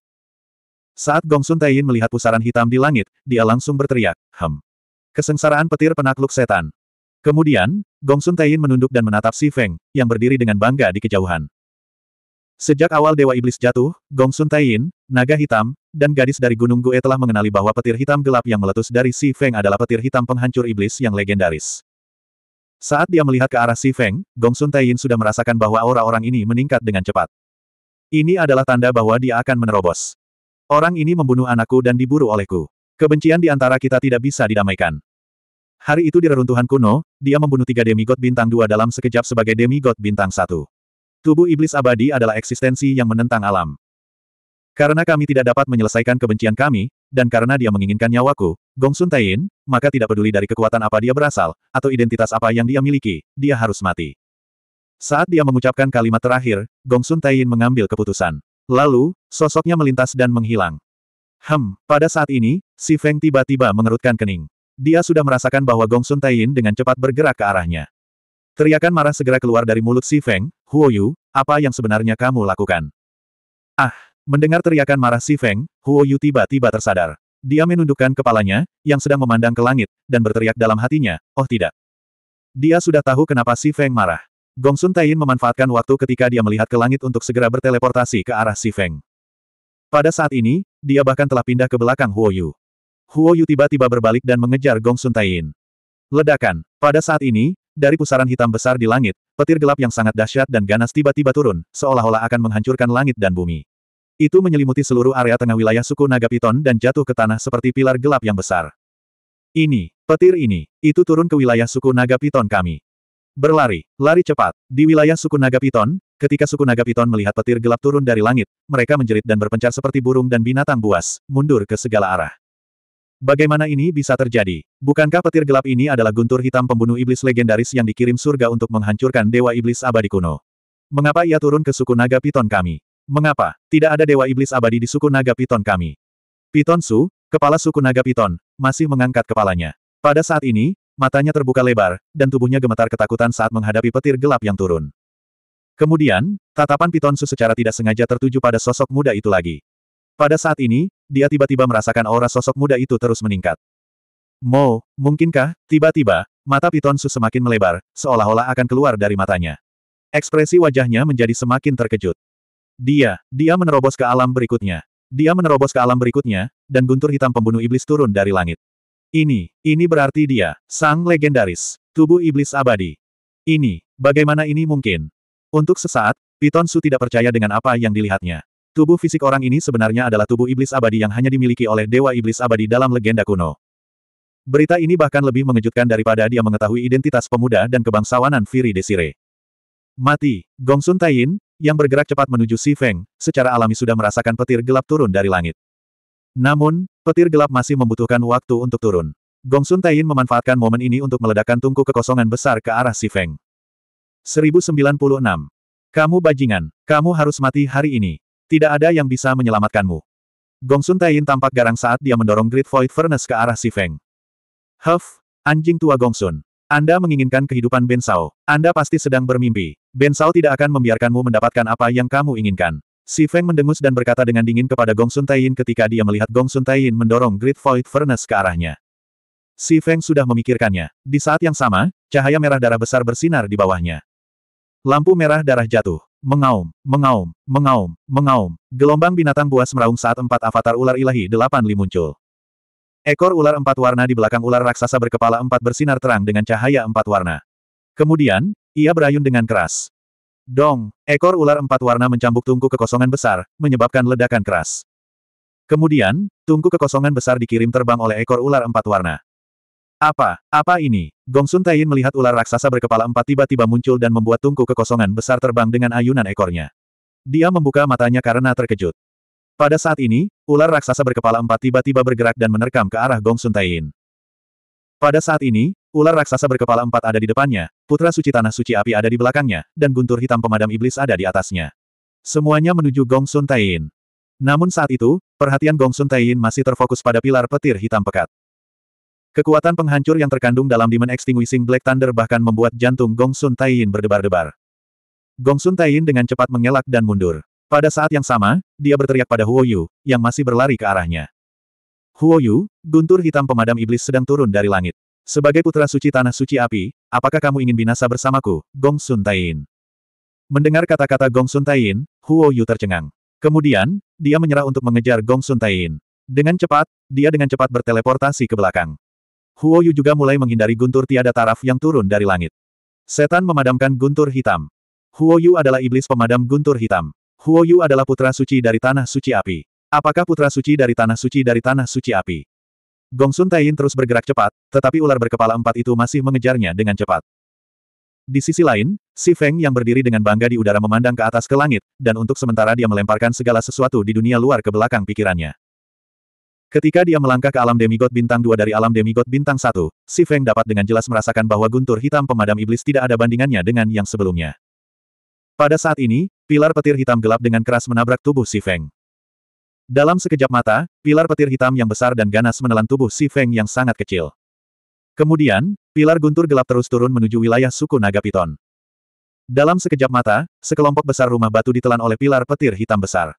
Saat Gong Sun Taiyin melihat pusaran hitam di langit, dia langsung berteriak, Hem! Kesengsaraan petir penakluk setan. Kemudian, Gong Sun Taiyin menunduk dan menatap Si Feng, yang berdiri dengan bangga di kejauhan. Sejak awal Dewa Iblis jatuh, Gong Sun Taiyin, Naga Hitam, dan gadis dari Gunung Gue telah mengenali bahwa petir hitam gelap yang meletus dari Si Feng adalah petir hitam penghancur iblis yang legendaris. Saat dia melihat ke arah Si Feng, Gong Sun Taiyin sudah merasakan bahwa aura orang ini meningkat dengan cepat. Ini adalah tanda bahwa dia akan menerobos. Orang ini membunuh anakku dan diburu olehku. Kebencian di antara kita tidak bisa didamaikan. Hari itu di reruntuhan kuno, dia membunuh tiga demigod bintang dua dalam sekejap sebagai demigod bintang satu. Tubuh iblis abadi adalah eksistensi yang menentang alam. Karena kami tidak dapat menyelesaikan kebencian kami, dan karena dia menginginkan nyawaku, Gongsun Taiyin, maka tidak peduli dari kekuatan apa dia berasal, atau identitas apa yang dia miliki, dia harus mati. Saat dia mengucapkan kalimat terakhir, Gongsun Taiyin mengambil keputusan. Lalu, sosoknya melintas dan menghilang. Hem, pada saat ini, si Feng tiba-tiba mengerutkan kening. Dia sudah merasakan bahwa Gongsun Taiyin dengan cepat bergerak ke arahnya. Teriakan marah segera keluar dari mulut Si Feng, Huo Yu, apa yang sebenarnya kamu lakukan? Ah, mendengar teriakan marah Si Feng, Huo Yu tiba-tiba tersadar. Dia menundukkan kepalanya, yang sedang memandang ke langit, dan berteriak dalam hatinya, oh tidak. Dia sudah tahu kenapa Si Feng marah. Gong Sun Taiyin memanfaatkan waktu ketika dia melihat ke langit untuk segera berteleportasi ke arah Si Feng. Pada saat ini, dia bahkan telah pindah ke belakang Huo Yu. Huo Yu tiba-tiba berbalik dan mengejar Gong Sun Taiyin. Ledakan. Pada saat ini, dari pusaran hitam besar di langit, petir gelap yang sangat dahsyat dan ganas tiba-tiba turun, seolah-olah akan menghancurkan langit dan bumi. Itu menyelimuti seluruh area tengah wilayah suku Naga Piton dan jatuh ke tanah seperti pilar gelap yang besar. Ini, petir ini, itu turun ke wilayah suku Naga Piton kami. Berlari, lari cepat. Di wilayah suku Naga Piton, ketika suku Naga Piton melihat petir gelap turun dari langit, mereka menjerit dan berpencar seperti burung dan binatang buas, mundur ke segala arah. Bagaimana ini bisa terjadi? Bukankah petir gelap ini adalah guntur hitam pembunuh iblis legendaris yang dikirim surga untuk menghancurkan dewa iblis abadi kuno? Mengapa ia turun ke suku naga piton kami? Mengapa tidak ada dewa iblis abadi di suku naga piton kami? Piton Su, kepala suku naga piton, masih mengangkat kepalanya. Pada saat ini, matanya terbuka lebar, dan tubuhnya gemetar ketakutan saat menghadapi petir gelap yang turun. Kemudian, tatapan piton Su secara tidak sengaja tertuju pada sosok muda itu lagi. Pada saat ini, dia tiba-tiba merasakan aura sosok muda itu terus meningkat. Mo, mungkinkah, tiba-tiba, mata piton Su semakin melebar, seolah-olah akan keluar dari matanya. Ekspresi wajahnya menjadi semakin terkejut. Dia, dia menerobos ke alam berikutnya. Dia menerobos ke alam berikutnya, dan guntur hitam pembunuh iblis turun dari langit. Ini, ini berarti dia, sang legendaris, tubuh iblis abadi. Ini, bagaimana ini mungkin? Untuk sesaat, Piton Su tidak percaya dengan apa yang dilihatnya. Tubuh fisik orang ini sebenarnya adalah tubuh iblis abadi yang hanya dimiliki oleh dewa iblis abadi dalam legenda kuno. Berita ini bahkan lebih mengejutkan daripada dia mengetahui identitas pemuda dan kebangsawanan Firi Desire. Mati, Gong Gongsun Taiyin, yang bergerak cepat menuju Si Feng, secara alami sudah merasakan petir gelap turun dari langit. Namun, petir gelap masih membutuhkan waktu untuk turun. Gong Gongsun Taiyin memanfaatkan momen ini untuk meledakkan tungku kekosongan besar ke arah Si Feng. 1096. Kamu bajingan, kamu harus mati hari ini. Tidak ada yang bisa menyelamatkanmu. Gong Sun Tain tampak garang saat dia mendorong Great Void Furnace ke arah Si Feng. Huff, anjing tua Gong Sun. Anda menginginkan kehidupan Ben Sao. Anda pasti sedang bermimpi. Ben Sao tidak akan membiarkanmu mendapatkan apa yang kamu inginkan. Si Feng mendengus dan berkata dengan dingin kepada Gong Sun Tain ketika dia melihat Gong Sun Tain mendorong Great Void Furnace ke arahnya. Si Feng sudah memikirkannya. Di saat yang sama, cahaya merah darah besar bersinar di bawahnya. Lampu merah darah jatuh. Mengaum, mengaum, mengaum, mengaum. Gelombang binatang buas meraung saat empat avatar ular ilahi delapan li muncul. Ekor ular empat warna di belakang ular raksasa berkepala empat bersinar terang dengan cahaya empat warna. Kemudian, ia berayun dengan keras. Dong, ekor ular empat warna mencambuk tungku kekosongan besar, menyebabkan ledakan keras. Kemudian, tungku kekosongan besar dikirim terbang oleh ekor ular empat warna. Apa? Apa ini? Gongsun Sun Taiyin melihat ular raksasa berkepala empat tiba-tiba muncul dan membuat tungku kekosongan besar terbang dengan ayunan ekornya. Dia membuka matanya karena terkejut. Pada saat ini, ular raksasa berkepala empat tiba-tiba bergerak dan menerkam ke arah Gongsun Sun Taiyin. Pada saat ini, ular raksasa berkepala empat ada di depannya, putra suci tanah suci api ada di belakangnya, dan guntur hitam pemadam iblis ada di atasnya. Semuanya menuju Gongsun Sun Taiyin. Namun saat itu, perhatian Gongsun Sun Taiyin masih terfokus pada pilar petir hitam pekat. Kekuatan penghancur yang terkandung dalam Demon Extinguishing Black Thunder bahkan membuat jantung Gong Sun Taiyin berdebar-debar. Gong Sun Taiyin dengan cepat mengelak dan mundur. Pada saat yang sama, dia berteriak pada Huo Yu, yang masih berlari ke arahnya. Huo Yu, guntur hitam pemadam iblis sedang turun dari langit. Sebagai putra suci tanah suci api, apakah kamu ingin binasa bersamaku, Gong Sun Taiyin? Mendengar kata-kata Gong Sun Taiyin, Huo Yu tercengang. Kemudian, dia menyerah untuk mengejar Gong Sun Taiyin. Dengan cepat, dia dengan cepat berteleportasi ke belakang. Huoyu juga mulai menghindari guntur tiada taraf yang turun dari langit. Setan memadamkan guntur hitam. Huoyu adalah iblis pemadam guntur hitam. Huoyu adalah putra suci dari tanah suci api. Apakah putra suci dari tanah suci dari tanah suci api? Gongsun Taiyin terus bergerak cepat, tetapi ular berkepala empat itu masih mengejarnya dengan cepat. Di sisi lain, Si Feng yang berdiri dengan bangga di udara memandang ke atas ke langit, dan untuk sementara dia melemparkan segala sesuatu di dunia luar ke belakang pikirannya. Ketika dia melangkah ke alam demigod bintang 2 dari alam demigod bintang 1, Si Feng dapat dengan jelas merasakan bahwa guntur hitam pemadam iblis tidak ada bandingannya dengan yang sebelumnya. Pada saat ini, pilar petir hitam gelap dengan keras menabrak tubuh Si Feng. Dalam sekejap mata, pilar petir hitam yang besar dan ganas menelan tubuh Si Feng yang sangat kecil. Kemudian, pilar guntur gelap terus turun menuju wilayah suku naga piton. Dalam sekejap mata, sekelompok besar rumah batu ditelan oleh pilar petir hitam besar.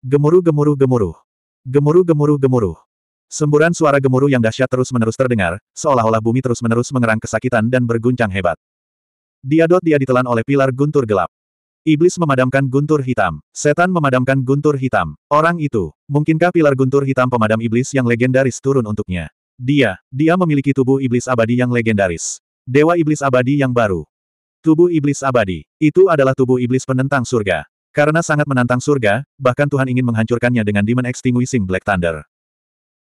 Gemuruh gemuruh gemuruh. Gemuruh gemuruh gemuruh. Semburan suara gemuruh yang dahsyat terus-menerus terdengar, seolah-olah bumi terus-menerus mengerang kesakitan dan berguncang hebat. Diadot dia ditelan oleh pilar guntur gelap. Iblis memadamkan guntur hitam. Setan memadamkan guntur hitam. Orang itu, mungkinkah pilar guntur hitam pemadam iblis yang legendaris turun untuknya? Dia, dia memiliki tubuh iblis abadi yang legendaris. Dewa iblis abadi yang baru. Tubuh iblis abadi, itu adalah tubuh iblis penentang surga. Karena sangat menantang surga, bahkan Tuhan ingin menghancurkannya dengan Demon Extinguishing Black Thunder.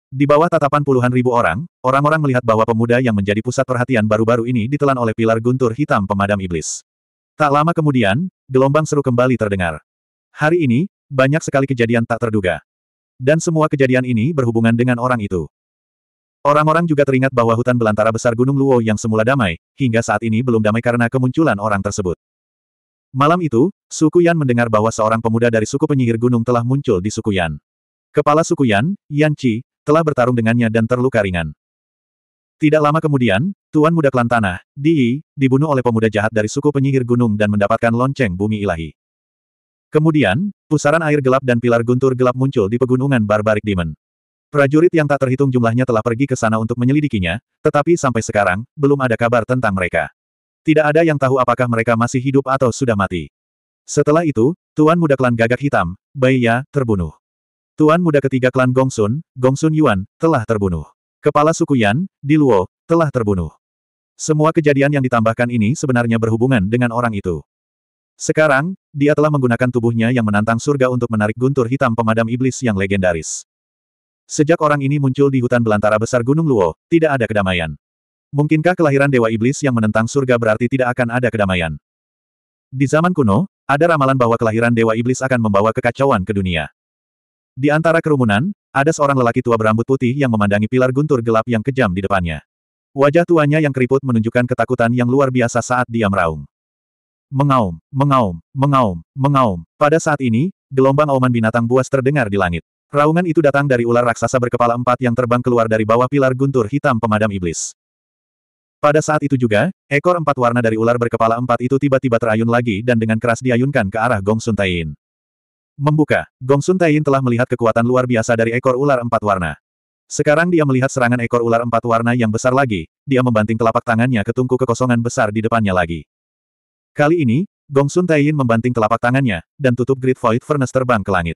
Di bawah tatapan puluhan ribu orang, orang-orang melihat bahwa pemuda yang menjadi pusat perhatian baru-baru ini ditelan oleh pilar guntur hitam pemadam iblis. Tak lama kemudian, gelombang seru kembali terdengar. Hari ini, banyak sekali kejadian tak terduga. Dan semua kejadian ini berhubungan dengan orang itu. Orang-orang juga teringat bahwa hutan belantara besar Gunung Luo yang semula damai, hingga saat ini belum damai karena kemunculan orang tersebut. Malam itu, suku Yan mendengar bahwa seorang pemuda dari suku penyihir gunung telah muncul di suku Yan. Kepala suku Yan, Yan Chi, telah bertarung dengannya dan terluka ringan. Tidak lama kemudian, Tuan Muda Klan Tanah, Di, dibunuh oleh pemuda jahat dari suku penyihir gunung dan mendapatkan lonceng bumi ilahi. Kemudian, pusaran air gelap dan pilar guntur gelap muncul di pegunungan Barbaric Demon. Prajurit yang tak terhitung jumlahnya telah pergi ke sana untuk menyelidikinya, tetapi sampai sekarang, belum ada kabar tentang mereka. Tidak ada yang tahu apakah mereka masih hidup atau sudah mati. Setelah itu, Tuan Muda Klan Gagak Hitam, Bai Ya, terbunuh. Tuan Muda ketiga Klan Gongsun, Gongsun Yuan, telah terbunuh. Kepala suku Yan, Luo, telah terbunuh. Semua kejadian yang ditambahkan ini sebenarnya berhubungan dengan orang itu. Sekarang, dia telah menggunakan tubuhnya yang menantang surga untuk menarik guntur hitam pemadam iblis yang legendaris. Sejak orang ini muncul di hutan belantara besar Gunung Luo, tidak ada kedamaian. Mungkinkah kelahiran Dewa Iblis yang menentang surga berarti tidak akan ada kedamaian? Di zaman kuno, ada ramalan bahwa kelahiran Dewa Iblis akan membawa kekacauan ke dunia. Di antara kerumunan, ada seorang lelaki tua berambut putih yang memandangi pilar guntur gelap yang kejam di depannya. Wajah tuanya yang keriput menunjukkan ketakutan yang luar biasa saat dia meraung. Mengaum, mengaum, mengaum, mengaum. Pada saat ini, gelombang auman binatang buas terdengar di langit. Raungan itu datang dari ular raksasa berkepala empat yang terbang keluar dari bawah pilar guntur hitam pemadam iblis. Pada saat itu juga, ekor empat warna dari ular berkepala empat itu tiba-tiba terayun lagi dan dengan keras diayunkan ke arah Gong Sun Taiyin. Membuka, Gong Sun Taiyin telah melihat kekuatan luar biasa dari ekor ular empat warna. Sekarang dia melihat serangan ekor ular empat warna yang besar lagi, dia membanting telapak tangannya ke tungku kekosongan besar di depannya lagi. Kali ini, Gong Sun Taiyin membanting telapak tangannya, dan tutup Great Void Furnace terbang ke langit.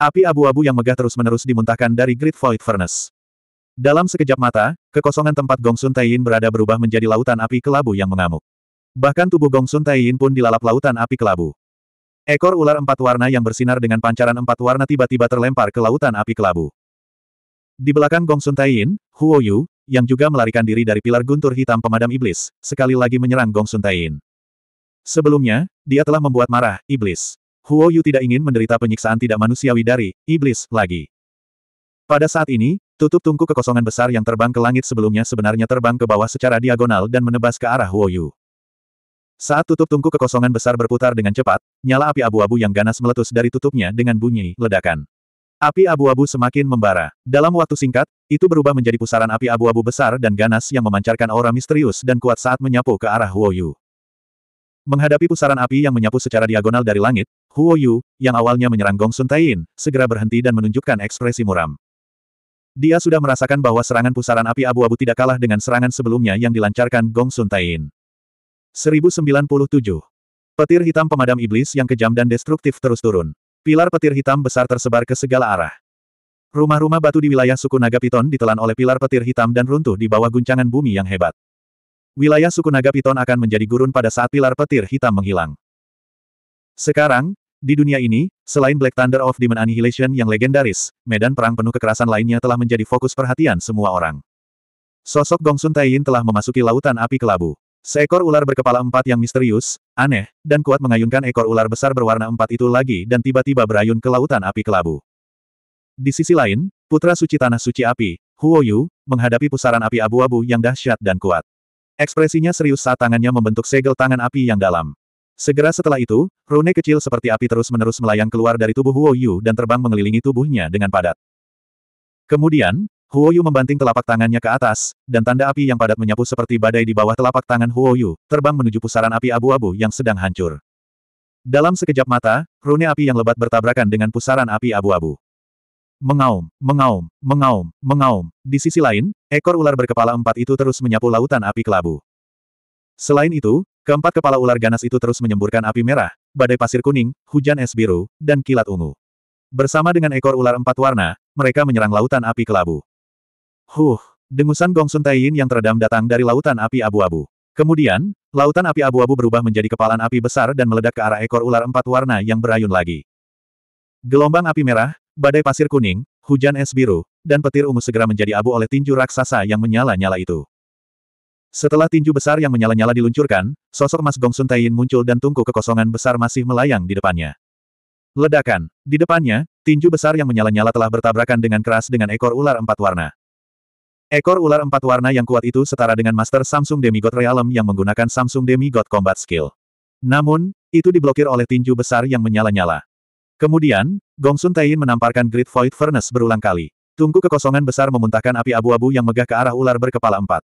Api abu-abu yang megah terus-menerus dimuntahkan dari Great Void Furnace. Dalam sekejap mata, kekosongan tempat Gong Sun Taiyin berada berubah menjadi lautan api kelabu yang mengamuk. Bahkan tubuh Gong Sun Taiyin pun dilalap lautan api kelabu. Ekor ular empat warna yang bersinar dengan pancaran empat warna tiba-tiba terlempar ke lautan api kelabu. Di belakang Gong Sun Taiyin, Huo Yu, yang juga melarikan diri dari pilar guntur hitam pemadam iblis, sekali lagi menyerang Gong Sun Taiyin. Sebelumnya, dia telah membuat marah, iblis. Huo Yu tidak ingin menderita penyiksaan tidak manusiawi dari, iblis, lagi. Pada saat ini, tutup tungku kekosongan besar yang terbang ke langit sebelumnya sebenarnya terbang ke bawah secara diagonal dan menebas ke arah Huoyu. Saat tutup tungku kekosongan besar berputar dengan cepat, nyala api abu-abu yang ganas meletus dari tutupnya dengan bunyi ledakan. Api abu-abu semakin membara. Dalam waktu singkat, itu berubah menjadi pusaran api abu-abu besar dan ganas yang memancarkan aura misterius dan kuat saat menyapu ke arah Huoyu. Menghadapi pusaran api yang menyapu secara diagonal dari langit, Huoyu, yang awalnya menyerang Gong Sun Tain, segera berhenti dan menunjukkan ekspresi muram. Dia sudah merasakan bahwa serangan pusaran api abu-abu tidak kalah dengan serangan sebelumnya yang dilancarkan Gong Sun Tain. 1097. Petir hitam pemadam iblis yang kejam dan destruktif terus turun. Pilar petir hitam besar tersebar ke segala arah. Rumah-rumah batu di wilayah suku Naga Piton ditelan oleh pilar petir hitam dan runtuh di bawah guncangan bumi yang hebat. Wilayah suku Naga Piton akan menjadi gurun pada saat pilar petir hitam menghilang. Sekarang, di dunia ini, selain Black Thunder of Demon Annihilation yang legendaris, medan perang penuh kekerasan lainnya telah menjadi fokus perhatian semua orang. Sosok Gong Gongsun Taiyin telah memasuki lautan api kelabu. Seekor ular berkepala empat yang misterius, aneh, dan kuat mengayunkan ekor ular besar berwarna empat itu lagi dan tiba-tiba berayun ke lautan api kelabu. Di sisi lain, Putra Suci Tanah Suci Api, Huo Yu, menghadapi pusaran api abu-abu yang dahsyat dan kuat. Ekspresinya serius saat tangannya membentuk segel tangan api yang dalam. Segera setelah itu, rune kecil seperti api terus-menerus melayang keluar dari tubuh Huo Yu dan terbang mengelilingi tubuhnya dengan padat. Kemudian, Huo Yu membanting telapak tangannya ke atas, dan tanda api yang padat menyapu seperti badai di bawah telapak tangan Huo Yu, terbang menuju pusaran api abu-abu yang sedang hancur. Dalam sekejap mata, rune api yang lebat bertabrakan dengan pusaran api abu-abu. Mengaum, mengaum, mengaum, mengaum. Di sisi lain, ekor ular berkepala empat itu terus menyapu lautan api kelabu. Selain itu, Keempat kepala ular ganas itu terus menyemburkan api merah, badai pasir kuning, hujan es biru, dan kilat ungu. Bersama dengan ekor ular empat warna, mereka menyerang lautan api kelabu. Huh, dengusan Gongsun Taiyin yang teredam datang dari lautan api abu-abu. Kemudian, lautan api abu-abu berubah menjadi kepalan api besar dan meledak ke arah ekor ular empat warna yang berayun lagi. Gelombang api merah, badai pasir kuning, hujan es biru, dan petir ungu segera menjadi abu oleh tinju raksasa yang menyala-nyala itu. Setelah tinju besar yang menyala-nyala diluncurkan, sosok Mas Gong Sun Taiyin muncul dan tungku kekosongan besar masih melayang di depannya. Ledakan. Di depannya, tinju besar yang menyala-nyala telah bertabrakan dengan keras dengan ekor ular empat warna. Ekor ular empat warna yang kuat itu setara dengan Master Samsung Demigod Realm yang menggunakan Samsung Demigod Combat Skill. Namun, itu diblokir oleh tinju besar yang menyala-nyala. Kemudian, Gong Sun Taiyin menamparkan Great Void Furnace berulang kali. Tungku kekosongan besar memuntahkan api abu-abu yang megah ke arah ular berkepala empat.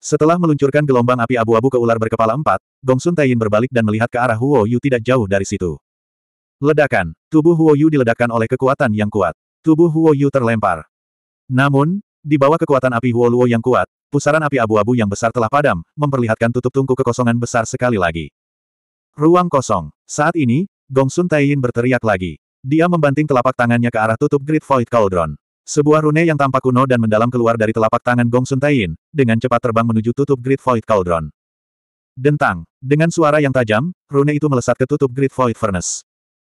Setelah meluncurkan gelombang api abu-abu ke ular berkepala empat, Gongsun Taiyin berbalik dan melihat ke arah Huo Yu tidak jauh dari situ. Ledakan. Tubuh Huo Yu diledakkan oleh kekuatan yang kuat. Tubuh Huo Yu terlempar. Namun, di bawah kekuatan api Huo Luo yang kuat, pusaran api abu-abu yang besar telah padam, memperlihatkan tutup tungku kekosongan besar sekali lagi. Ruang kosong. Saat ini, Gongsun Taiyin berteriak lagi. Dia membanting telapak tangannya ke arah tutup Great Void Cauldron. Sebuah rune yang tampak kuno dan mendalam keluar dari telapak tangan Gong Sun Tain, dengan cepat terbang menuju tutup Great Void Cauldron. Dentang. Dengan suara yang tajam, rune itu melesat ke tutup Great Void Furnace.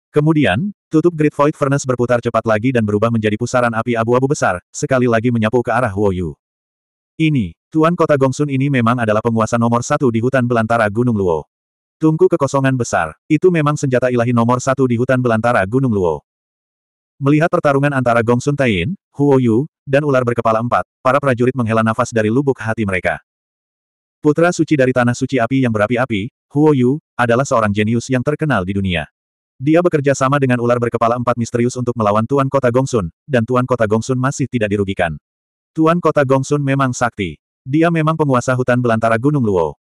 Kemudian, tutup Great Void Furnace berputar cepat lagi dan berubah menjadi pusaran api abu-abu besar, sekali lagi menyapu ke arah Huo Ini, Tuan Kota Gongsun ini memang adalah penguasa nomor satu di hutan belantara Gunung Luo. Tungku kekosongan besar, itu memang senjata ilahi nomor satu di hutan belantara Gunung Luo. Melihat pertarungan antara Gong Sun Taiyin, Huo Yu, dan ular berkepala empat, para prajurit menghela nafas dari lubuk hati mereka. Putra suci dari Tanah Suci Api yang berapi-api, Huo Yu, adalah seorang jenius yang terkenal di dunia. Dia bekerja sama dengan ular berkepala empat misterius untuk melawan Tuan Kota Gongsun, dan Tuan Kota Gongsun masih tidak dirugikan. Tuan Kota Gongsun memang sakti. Dia memang penguasa hutan belantara Gunung Luo.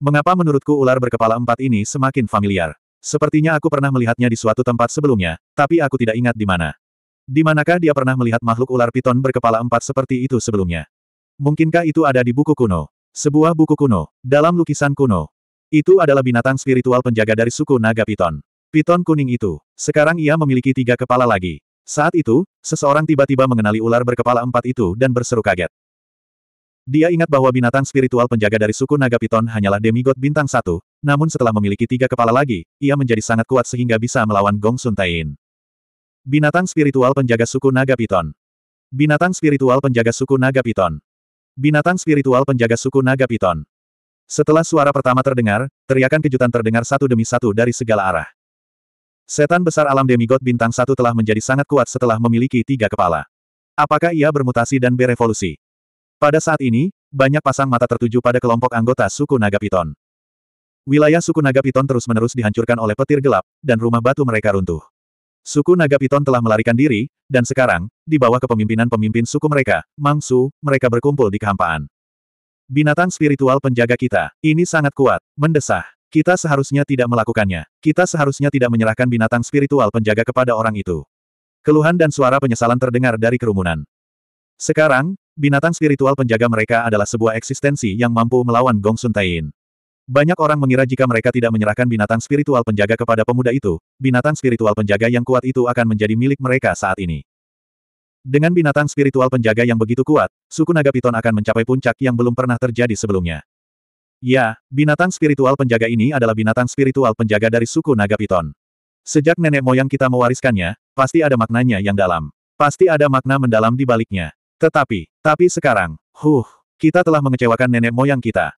Mengapa menurutku ular berkepala empat ini semakin familiar? Sepertinya aku pernah melihatnya di suatu tempat sebelumnya, tapi aku tidak ingat di mana. Di manakah dia pernah melihat makhluk ular piton berkepala empat seperti itu sebelumnya? Mungkinkah itu ada di buku kuno? Sebuah buku kuno, dalam lukisan kuno. Itu adalah binatang spiritual penjaga dari suku naga piton. Piton kuning itu, sekarang ia memiliki tiga kepala lagi. Saat itu, seseorang tiba-tiba mengenali ular berkepala empat itu dan berseru kaget. Dia ingat bahwa binatang spiritual penjaga dari suku naga piton hanyalah demigod bintang satu, namun setelah memiliki tiga kepala lagi, ia menjadi sangat kuat sehingga bisa melawan Gong Sun Tain. Binatang spiritual penjaga suku naga piton. Binatang spiritual penjaga suku naga piton. Binatang spiritual penjaga suku naga piton. Setelah suara pertama terdengar, teriakan kejutan terdengar satu demi satu dari segala arah. Setan besar alam demigod bintang satu telah menjadi sangat kuat setelah memiliki tiga kepala. Apakah ia bermutasi dan berevolusi? Pada saat ini, banyak pasang mata tertuju pada kelompok anggota suku naga piton. Wilayah suku Naga Piton terus-menerus dihancurkan oleh petir gelap, dan rumah batu mereka runtuh. Suku Naga Piton telah melarikan diri, dan sekarang, di bawah kepemimpinan pemimpin suku mereka, Mangsu, mereka berkumpul di kehampaan. Binatang spiritual penjaga kita, ini sangat kuat, mendesah. Kita seharusnya tidak melakukannya. Kita seharusnya tidak menyerahkan binatang spiritual penjaga kepada orang itu. Keluhan dan suara penyesalan terdengar dari kerumunan. Sekarang, binatang spiritual penjaga mereka adalah sebuah eksistensi yang mampu melawan Gong Sun Tain. Banyak orang mengira jika mereka tidak menyerahkan binatang spiritual penjaga kepada pemuda itu, binatang spiritual penjaga yang kuat itu akan menjadi milik mereka saat ini. Dengan binatang spiritual penjaga yang begitu kuat, suku naga piton akan mencapai puncak yang belum pernah terjadi sebelumnya. Ya, binatang spiritual penjaga ini adalah binatang spiritual penjaga dari suku naga piton. Sejak nenek moyang kita mewariskannya, pasti ada maknanya yang dalam. Pasti ada makna mendalam di baliknya. Tetapi, tapi sekarang, huh, kita telah mengecewakan nenek moyang kita.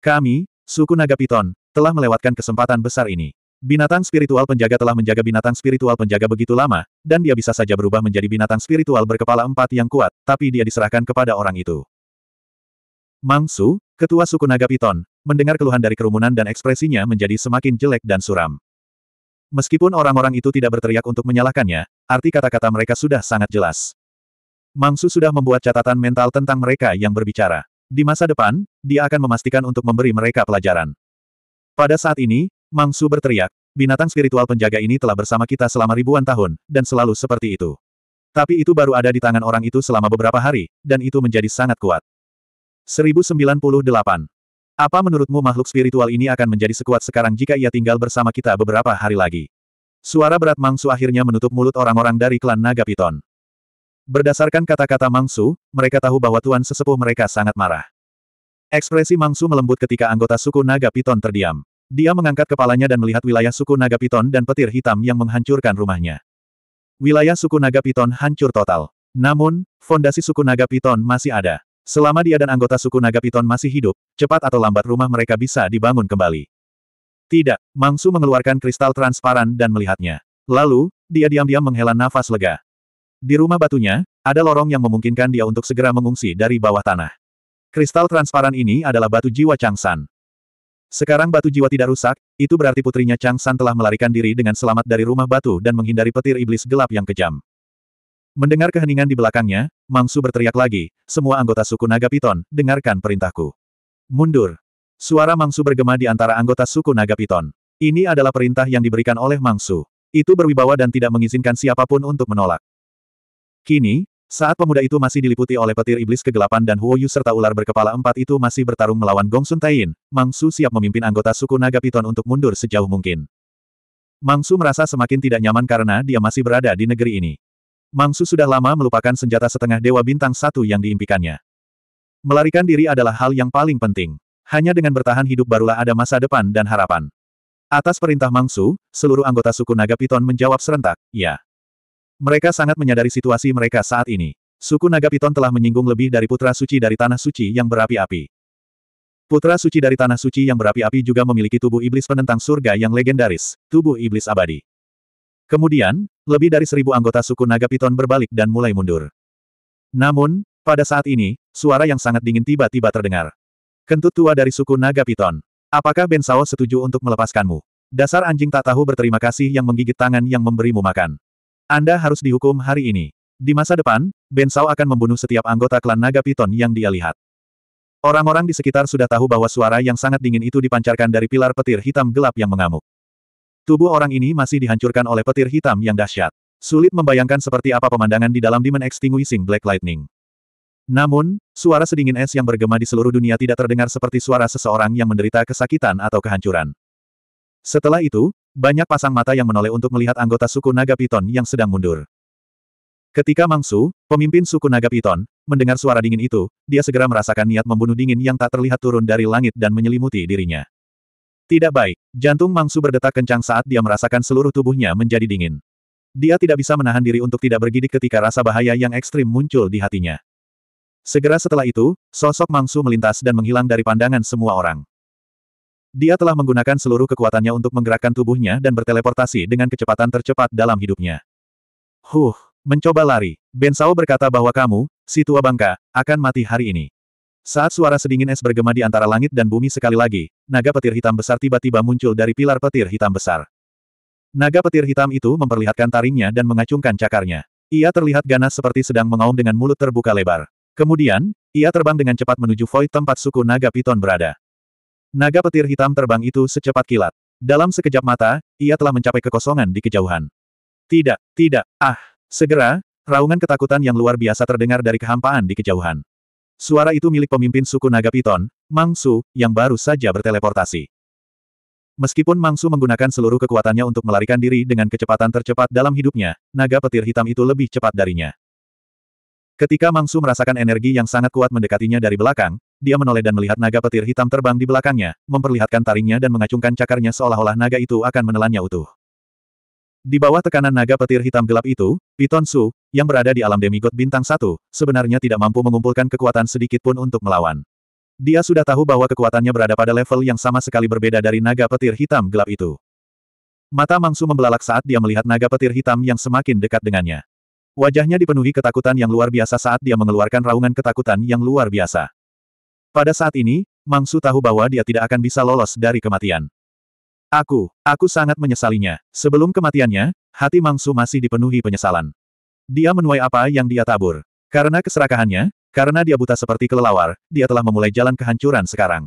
Kami, Suku Naga Piton, telah melewatkan kesempatan besar ini. Binatang spiritual penjaga telah menjaga binatang spiritual penjaga begitu lama, dan dia bisa saja berubah menjadi binatang spiritual berkepala empat yang kuat, tapi dia diserahkan kepada orang itu. Mangsu, ketua suku Naga Piton, mendengar keluhan dari kerumunan dan ekspresinya menjadi semakin jelek dan suram. Meskipun orang-orang itu tidak berteriak untuk menyalahkannya, arti kata-kata mereka sudah sangat jelas. Mangsu sudah membuat catatan mental tentang mereka yang berbicara. Di masa depan, dia akan memastikan untuk memberi mereka pelajaran. Pada saat ini, Mang Su berteriak, binatang spiritual penjaga ini telah bersama kita selama ribuan tahun, dan selalu seperti itu. Tapi itu baru ada di tangan orang itu selama beberapa hari, dan itu menjadi sangat kuat. 1098. Apa menurutmu makhluk spiritual ini akan menjadi sekuat sekarang jika ia tinggal bersama kita beberapa hari lagi? Suara berat Mangsu akhirnya menutup mulut orang-orang dari klan Naga Piton. Berdasarkan kata-kata Mangsu, mereka tahu bahwa tuan sesepuh mereka sangat marah. Ekspresi Mangsu melembut ketika anggota suku Naga Piton terdiam. Dia mengangkat kepalanya dan melihat wilayah suku Naga Piton dan petir hitam yang menghancurkan rumahnya. Wilayah suku Naga Piton hancur total. Namun, fondasi suku Naga Piton masih ada. Selama dia dan anggota suku Naga Piton masih hidup, cepat atau lambat rumah mereka bisa dibangun kembali. Tidak, Mangsu mengeluarkan kristal transparan dan melihatnya. Lalu, dia diam-diam menghela nafas lega. Di rumah batunya, ada lorong yang memungkinkan dia untuk segera mengungsi dari bawah tanah. Kristal transparan ini adalah batu jiwa Chang San. Sekarang batu jiwa tidak rusak, itu berarti putrinya Chang San telah melarikan diri dengan selamat dari rumah batu dan menghindari petir iblis gelap yang kejam. Mendengar keheningan di belakangnya, Mangsu berteriak lagi, semua anggota suku Naga Piton, dengarkan perintahku. Mundur. Suara Mangsu bergema di antara anggota suku Naga Piton. Ini adalah perintah yang diberikan oleh Mangsu. Itu berwibawa dan tidak mengizinkan siapapun untuk menolak. Kini, saat pemuda itu masih diliputi oleh petir iblis kegelapan dan Huoyu serta ular berkepala empat itu masih bertarung melawan Gong Sun Tain, Mang Su siap memimpin anggota suku Naga Piton untuk mundur sejauh mungkin. Mang Su merasa semakin tidak nyaman karena dia masih berada di negeri ini. Mang Su sudah lama melupakan senjata setengah Dewa Bintang Satu yang diimpikannya. Melarikan diri adalah hal yang paling penting. Hanya dengan bertahan hidup barulah ada masa depan dan harapan. Atas perintah Mangsu, seluruh anggota suku Naga Piton menjawab serentak, ya. Mereka sangat menyadari situasi mereka saat ini. Suku Naga Piton telah menyinggung lebih dari putra suci dari tanah suci yang berapi-api. Putra suci dari tanah suci yang berapi-api juga memiliki tubuh iblis penentang surga yang legendaris, tubuh iblis abadi. Kemudian, lebih dari seribu anggota suku Naga Piton berbalik dan mulai mundur. Namun, pada saat ini, suara yang sangat dingin tiba-tiba terdengar. Kentut tua dari suku Naga Piton. Apakah Ben Sao setuju untuk melepaskanmu? Dasar anjing tak tahu berterima kasih yang menggigit tangan yang memberimu makan. Anda harus dihukum hari ini. Di masa depan, Ben Sao akan membunuh setiap anggota klan naga piton yang dia lihat. Orang-orang di sekitar sudah tahu bahwa suara yang sangat dingin itu dipancarkan dari pilar petir hitam gelap yang mengamuk. Tubuh orang ini masih dihancurkan oleh petir hitam yang dahsyat. Sulit membayangkan seperti apa pemandangan di dalam Demon Extinguishing Black Lightning. Namun, suara sedingin es yang bergema di seluruh dunia tidak terdengar seperti suara seseorang yang menderita kesakitan atau kehancuran. Setelah itu, banyak pasang mata yang menoleh untuk melihat anggota suku Naga Piton yang sedang mundur. Ketika Mangsu, pemimpin suku Naga Piton, mendengar suara dingin itu, dia segera merasakan niat membunuh dingin yang tak terlihat turun dari langit dan menyelimuti dirinya. Tidak baik, jantung Mangsu berdetak kencang saat dia merasakan seluruh tubuhnya menjadi dingin. Dia tidak bisa menahan diri untuk tidak bergidik ketika rasa bahaya yang ekstrim muncul di hatinya. Segera setelah itu, sosok Mangsu melintas dan menghilang dari pandangan semua orang. Dia telah menggunakan seluruh kekuatannya untuk menggerakkan tubuhnya dan berteleportasi dengan kecepatan tercepat dalam hidupnya. Huh, mencoba lari. Ben Sao berkata bahwa kamu, si tua bangka, akan mati hari ini. Saat suara sedingin es bergema di antara langit dan bumi sekali lagi, naga petir hitam besar tiba-tiba muncul dari pilar petir hitam besar. Naga petir hitam itu memperlihatkan taringnya dan mengacungkan cakarnya. Ia terlihat ganas seperti sedang mengaum dengan mulut terbuka lebar. Kemudian, ia terbang dengan cepat menuju void tempat suku naga piton berada. Naga petir hitam terbang itu secepat kilat. Dalam sekejap mata, ia telah mencapai kekosongan di kejauhan. Tidak, tidak, ah! Segera, raungan ketakutan yang luar biasa terdengar dari kehampaan di kejauhan. Suara itu milik pemimpin suku Naga Piton, Mangsu, yang baru saja berteleportasi. Meskipun Mangsu menggunakan seluruh kekuatannya untuk melarikan diri dengan kecepatan tercepat dalam hidupnya, naga petir hitam itu lebih cepat darinya. Ketika Mangsu merasakan energi yang sangat kuat mendekatinya dari belakang, dia menoleh dan melihat naga petir hitam terbang di belakangnya, memperlihatkan taringnya dan mengacungkan cakarnya seolah-olah naga itu akan menelannya utuh. Di bawah tekanan naga petir hitam gelap itu, Piton Su, yang berada di alam demigod bintang satu, sebenarnya tidak mampu mengumpulkan kekuatan sedikit pun untuk melawan. Dia sudah tahu bahwa kekuatannya berada pada level yang sama sekali berbeda dari naga petir hitam gelap itu. Mata Mangsu membelalak saat dia melihat naga petir hitam yang semakin dekat dengannya. Wajahnya dipenuhi ketakutan yang luar biasa saat dia mengeluarkan raungan ketakutan yang luar biasa. Pada saat ini, Mangsu tahu bahwa dia tidak akan bisa lolos dari kematian. Aku, aku sangat menyesalinya. Sebelum kematiannya, hati Mangsu masih dipenuhi penyesalan. Dia menuai apa yang dia tabur. Karena keserakahannya, karena dia buta seperti kelelawar, dia telah memulai jalan kehancuran sekarang.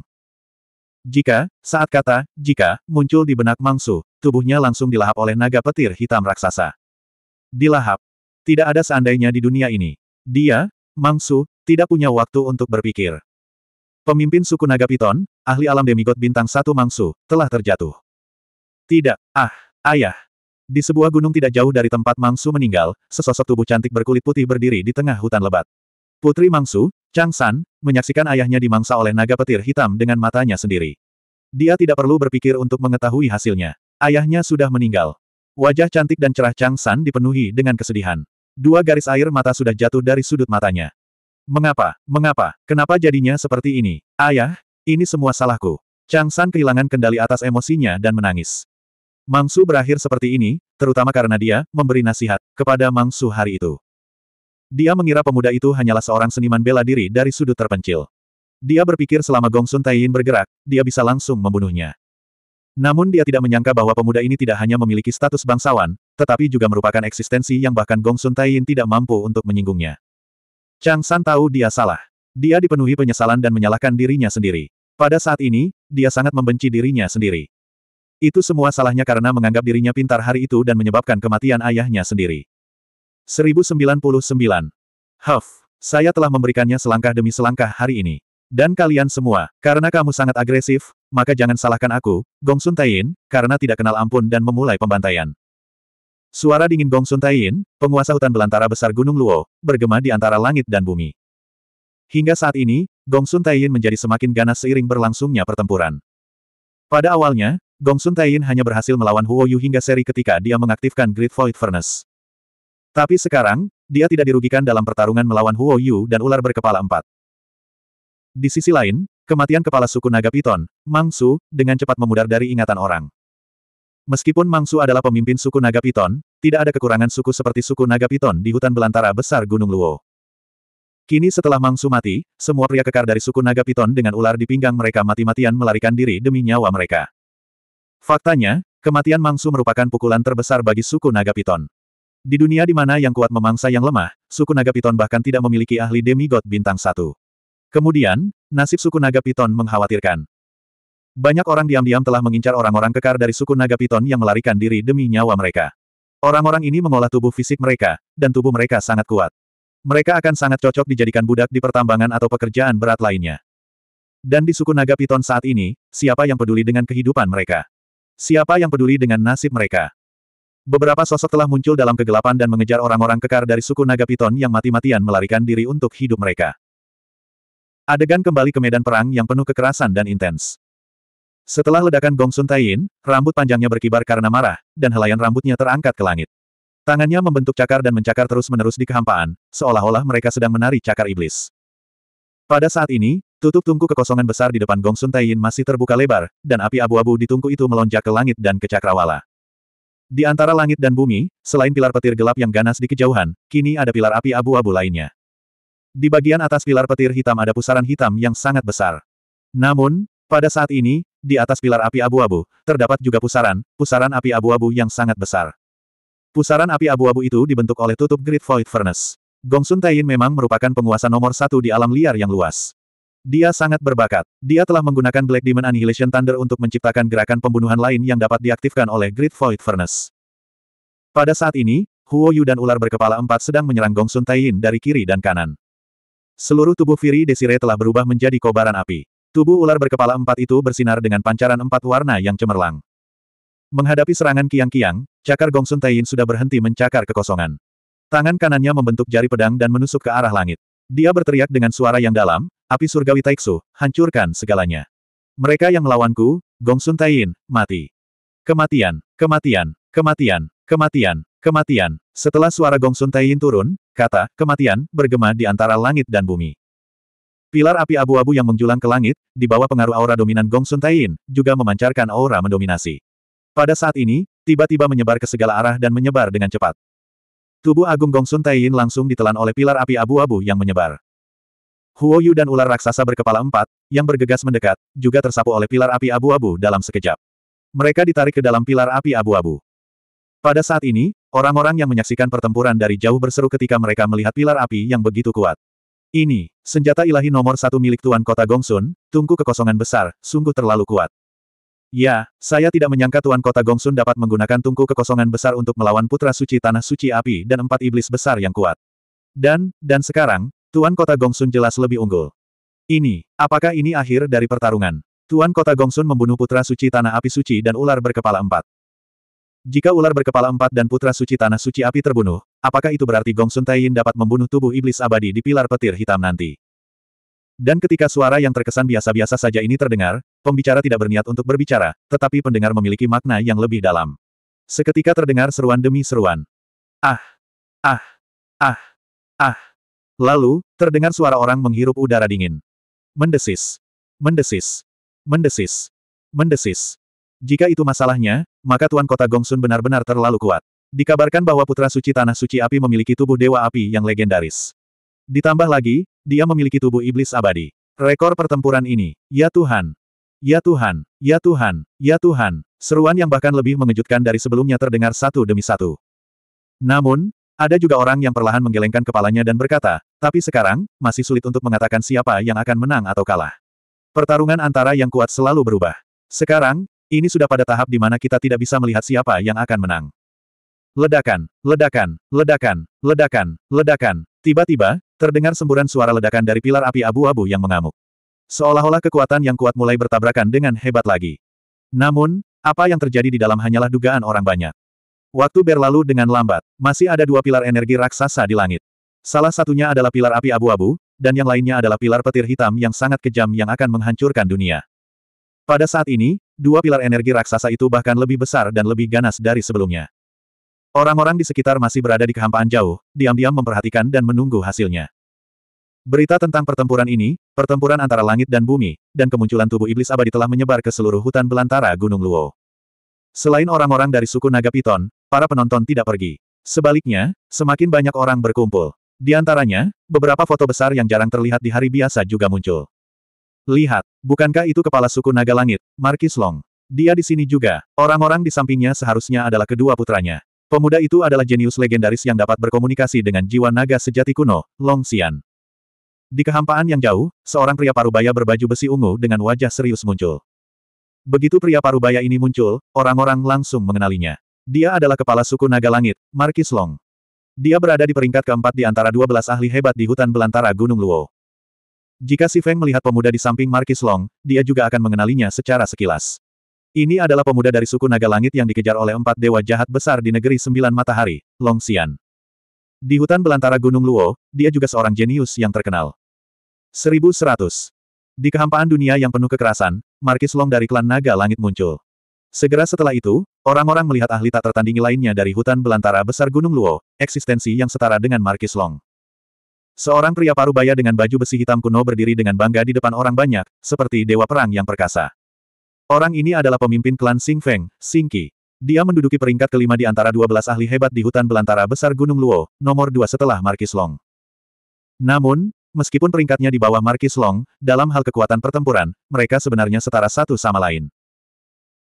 Jika, saat kata, jika, muncul di benak Mangsu, tubuhnya langsung dilahap oleh naga petir hitam raksasa. Dilahap, tidak ada seandainya di dunia ini. Dia, Mangsu, tidak punya waktu untuk berpikir. Pemimpin suku Naga Piton, ahli alam demigod bintang satu Mangsu, telah terjatuh. Tidak, ah, ayah. Di sebuah gunung tidak jauh dari tempat Mangsu meninggal, sesosok tubuh cantik berkulit putih berdiri di tengah hutan lebat. Putri Mangsu, Chang San, menyaksikan ayahnya dimangsa oleh naga petir hitam dengan matanya sendiri. Dia tidak perlu berpikir untuk mengetahui hasilnya. Ayahnya sudah meninggal. Wajah cantik dan cerah Chang San dipenuhi dengan kesedihan. Dua garis air mata sudah jatuh dari sudut matanya. Mengapa? Mengapa? Kenapa jadinya seperti ini? Ayah, ini semua salahku. Chang San kehilangan kendali atas emosinya dan menangis. Mangsu berakhir seperti ini, terutama karena dia memberi nasihat kepada Mangsu hari itu. Dia mengira pemuda itu hanyalah seorang seniman bela diri dari sudut terpencil. Dia berpikir selama Gongsun Taiyin bergerak, dia bisa langsung membunuhnya. Namun dia tidak menyangka bahwa pemuda ini tidak hanya memiliki status bangsawan, tetapi juga merupakan eksistensi yang bahkan Gong Sun Taiyin tidak mampu untuk menyinggungnya. Chang San tahu dia salah. Dia dipenuhi penyesalan dan menyalahkan dirinya sendiri. Pada saat ini, dia sangat membenci dirinya sendiri. Itu semua salahnya karena menganggap dirinya pintar hari itu dan menyebabkan kematian ayahnya sendiri. 1099. Huff, saya telah memberikannya selangkah demi selangkah hari ini. Dan kalian semua, karena kamu sangat agresif, maka jangan salahkan aku, Gong Sun Taiyin, karena tidak kenal ampun dan memulai pembantaian. Suara dingin Gong Sun Taiyin, penguasa hutan belantara besar Gunung Luo, bergema di antara langit dan bumi. Hingga saat ini, Gong Sun Taiyin menjadi semakin ganas seiring berlangsungnya pertempuran. Pada awalnya, Gong Sun Taiyin hanya berhasil melawan Huo Yu hingga seri ketika dia mengaktifkan Great Void Furnace. Tapi sekarang, dia tidak dirugikan dalam pertarungan melawan Huo Yu dan ular berkepala empat. Di sisi lain, kematian kepala suku naga Piton, Mangsu, dengan cepat memudar dari ingatan orang. Meskipun Mangsu adalah pemimpin suku naga Piton, tidak ada kekurangan suku seperti suku naga Piton di hutan belantara besar Gunung Luo. Kini setelah Mangsu mati, semua pria kekar dari suku naga Piton dengan ular di pinggang mereka mati-matian melarikan diri demi nyawa mereka. Faktanya, kematian Mangsu merupakan pukulan terbesar bagi suku naga Piton. Di dunia di mana yang kuat memangsa yang lemah, suku naga Piton bahkan tidak memiliki ahli demigod bintang satu. Kemudian, nasib suku naga piton mengkhawatirkan. Banyak orang diam-diam telah mengincar orang-orang kekar dari suku naga piton yang melarikan diri demi nyawa mereka. Orang-orang ini mengolah tubuh fisik mereka, dan tubuh mereka sangat kuat. Mereka akan sangat cocok dijadikan budak di pertambangan atau pekerjaan berat lainnya. Dan di suku naga piton saat ini, siapa yang peduli dengan kehidupan mereka? Siapa yang peduli dengan nasib mereka? Beberapa sosok telah muncul dalam kegelapan dan mengejar orang-orang kekar dari suku naga piton yang mati-matian melarikan diri untuk hidup mereka. Adegan kembali ke medan perang yang penuh kekerasan dan intens. Setelah ledakan Gong Sun Taiyin, rambut panjangnya berkibar karena marah, dan helaian rambutnya terangkat ke langit. Tangannya membentuk cakar dan mencakar terus-menerus di kehampaan, seolah-olah mereka sedang menari cakar iblis. Pada saat ini, tutup tungku kekosongan besar di depan Gong Sun Taiyin masih terbuka lebar, dan api abu-abu di tungku itu melonjak ke langit dan ke cakrawala. Di antara langit dan bumi, selain pilar petir gelap yang ganas di kejauhan, kini ada pilar api abu-abu lainnya. Di bagian atas pilar petir hitam ada pusaran hitam yang sangat besar. Namun, pada saat ini, di atas pilar api abu-abu, terdapat juga pusaran, pusaran api abu-abu yang sangat besar. Pusaran api abu-abu itu dibentuk oleh tutup Great Void Furnace. Gongsun Taiyin memang merupakan penguasa nomor satu di alam liar yang luas. Dia sangat berbakat. Dia telah menggunakan Black Demon Annihilation Thunder untuk menciptakan gerakan pembunuhan lain yang dapat diaktifkan oleh Great Void Furnace. Pada saat ini, Huo Yu dan ular berkepala empat sedang menyerang Gongsun Taiyin dari kiri dan kanan. Seluruh tubuh Firi Desire telah berubah menjadi kobaran api. Tubuh ular berkepala empat itu bersinar dengan pancaran empat warna yang cemerlang. Menghadapi serangan kiang-kiang, cakar Gongsun Taiyin sudah berhenti mencakar kekosongan. Tangan kanannya membentuk jari pedang dan menusuk ke arah langit. Dia berteriak dengan suara yang dalam, api surgawi Taiksu, hancurkan segalanya. Mereka yang melawanku, Gongsun Taiyin, mati. Kematian, kematian, kematian, kematian. Kematian. Setelah suara Gong Sun Taiyin turun, kata, kematian, bergema di antara langit dan bumi. Pilar api abu-abu yang menjulang ke langit, di bawah pengaruh aura dominan Gong Sun Taiyin, juga memancarkan aura mendominasi. Pada saat ini, tiba-tiba menyebar ke segala arah dan menyebar dengan cepat. Tubuh Agung Gong Sun Taiyin langsung ditelan oleh pilar api abu-abu yang menyebar. Huo Yu dan ular raksasa berkepala empat, yang bergegas mendekat, juga tersapu oleh pilar api abu-abu dalam sekejap. Mereka ditarik ke dalam pilar api abu-abu. Pada saat ini, orang-orang yang menyaksikan pertempuran dari jauh berseru ketika mereka melihat pilar api yang begitu kuat. Ini, senjata ilahi nomor satu milik Tuan Kota Gongsun, tungku kekosongan besar, sungguh terlalu kuat. Ya, saya tidak menyangka Tuan Kota Gongsun dapat menggunakan tungku kekosongan besar untuk melawan Putra Suci Tanah Suci Api dan empat iblis besar yang kuat. Dan, dan sekarang, Tuan Kota Gongsun jelas lebih unggul. Ini, apakah ini akhir dari pertarungan? Tuan Kota Gongsun membunuh Putra Suci Tanah Api Suci dan ular berkepala empat. Jika ular berkepala empat dan putra suci tanah suci api terbunuh, apakah itu berarti Gong Sun Taiyin dapat membunuh tubuh iblis abadi di pilar petir hitam nanti? Dan ketika suara yang terkesan biasa-biasa saja ini terdengar, pembicara tidak berniat untuk berbicara, tetapi pendengar memiliki makna yang lebih dalam. Seketika terdengar seruan demi seruan. Ah! Ah! Ah! Ah! Lalu, terdengar suara orang menghirup udara dingin. Mendesis. Mendesis. Mendesis. Mendesis. Jika itu masalahnya, maka Tuan Kota Gongsun benar-benar terlalu kuat. Dikabarkan bahwa Putra Suci Tanah Suci Api memiliki tubuh Dewa Api yang legendaris. Ditambah lagi, dia memiliki tubuh Iblis Abadi. Rekor pertempuran ini, ya Tuhan! Ya Tuhan! Ya Tuhan! Ya Tuhan! Seruan yang bahkan lebih mengejutkan dari sebelumnya terdengar satu demi satu. Namun, ada juga orang yang perlahan menggelengkan kepalanya dan berkata, tapi sekarang, masih sulit untuk mengatakan siapa yang akan menang atau kalah. Pertarungan antara yang kuat selalu berubah. Sekarang, ini sudah pada tahap di mana kita tidak bisa melihat siapa yang akan menang. Ledakan, ledakan, ledakan, ledakan, ledakan. Tiba-tiba, terdengar semburan suara ledakan dari pilar api abu-abu yang mengamuk. Seolah-olah kekuatan yang kuat mulai bertabrakan dengan hebat lagi. Namun, apa yang terjadi di dalam hanyalah dugaan orang banyak. Waktu berlalu dengan lambat, masih ada dua pilar energi raksasa di langit. Salah satunya adalah pilar api abu-abu, dan yang lainnya adalah pilar petir hitam yang sangat kejam yang akan menghancurkan dunia. Pada saat ini, dua pilar energi raksasa itu bahkan lebih besar dan lebih ganas dari sebelumnya. Orang-orang di sekitar masih berada di kehampaan jauh, diam-diam memperhatikan dan menunggu hasilnya. Berita tentang pertempuran ini, pertempuran antara langit dan bumi, dan kemunculan tubuh iblis abadi telah menyebar ke seluruh hutan belantara Gunung Luo. Selain orang-orang dari suku Naga Piton, para penonton tidak pergi. Sebaliknya, semakin banyak orang berkumpul. Di antaranya, beberapa foto besar yang jarang terlihat di hari biasa juga muncul. Lihat, bukankah itu kepala suku Naga Langit, Markis Long? Dia di sini juga, orang-orang di sampingnya seharusnya adalah kedua putranya. Pemuda itu adalah jenius legendaris yang dapat berkomunikasi dengan jiwa naga sejati kuno, Long Xian. Di kehampaan yang jauh, seorang pria parubaya berbaju besi ungu dengan wajah serius muncul. Begitu pria parubaya ini muncul, orang-orang langsung mengenalinya. Dia adalah kepala suku Naga Langit, Markis Long. Dia berada di peringkat keempat di antara dua belas ahli hebat di hutan belantara Gunung Luo. Jika Si Feng melihat pemuda di samping Markis Long, dia juga akan mengenalinya secara sekilas. Ini adalah pemuda dari suku Naga Langit yang dikejar oleh empat dewa jahat besar di negeri Sembilan Matahari, Long Xian. Di hutan belantara Gunung Luo, dia juga seorang jenius yang terkenal. 1100. Di kehampaan dunia yang penuh kekerasan, Markis Long dari klan Naga Langit muncul. Segera setelah itu, orang-orang melihat ahli tak tertandingi lainnya dari hutan belantara besar Gunung Luo, eksistensi yang setara dengan Markis Long. Seorang pria paruh baya dengan baju besi hitam kuno berdiri dengan bangga di depan orang banyak, seperti dewa perang yang perkasa. Orang ini adalah pemimpin klan Sing Feng, Sing Qi. Dia menduduki peringkat kelima di antara dua belas ahli hebat di hutan belantara besar Gunung Luo, nomor dua setelah Markis Long. Namun, meskipun peringkatnya di bawah Markis Long, dalam hal kekuatan pertempuran, mereka sebenarnya setara satu sama lain.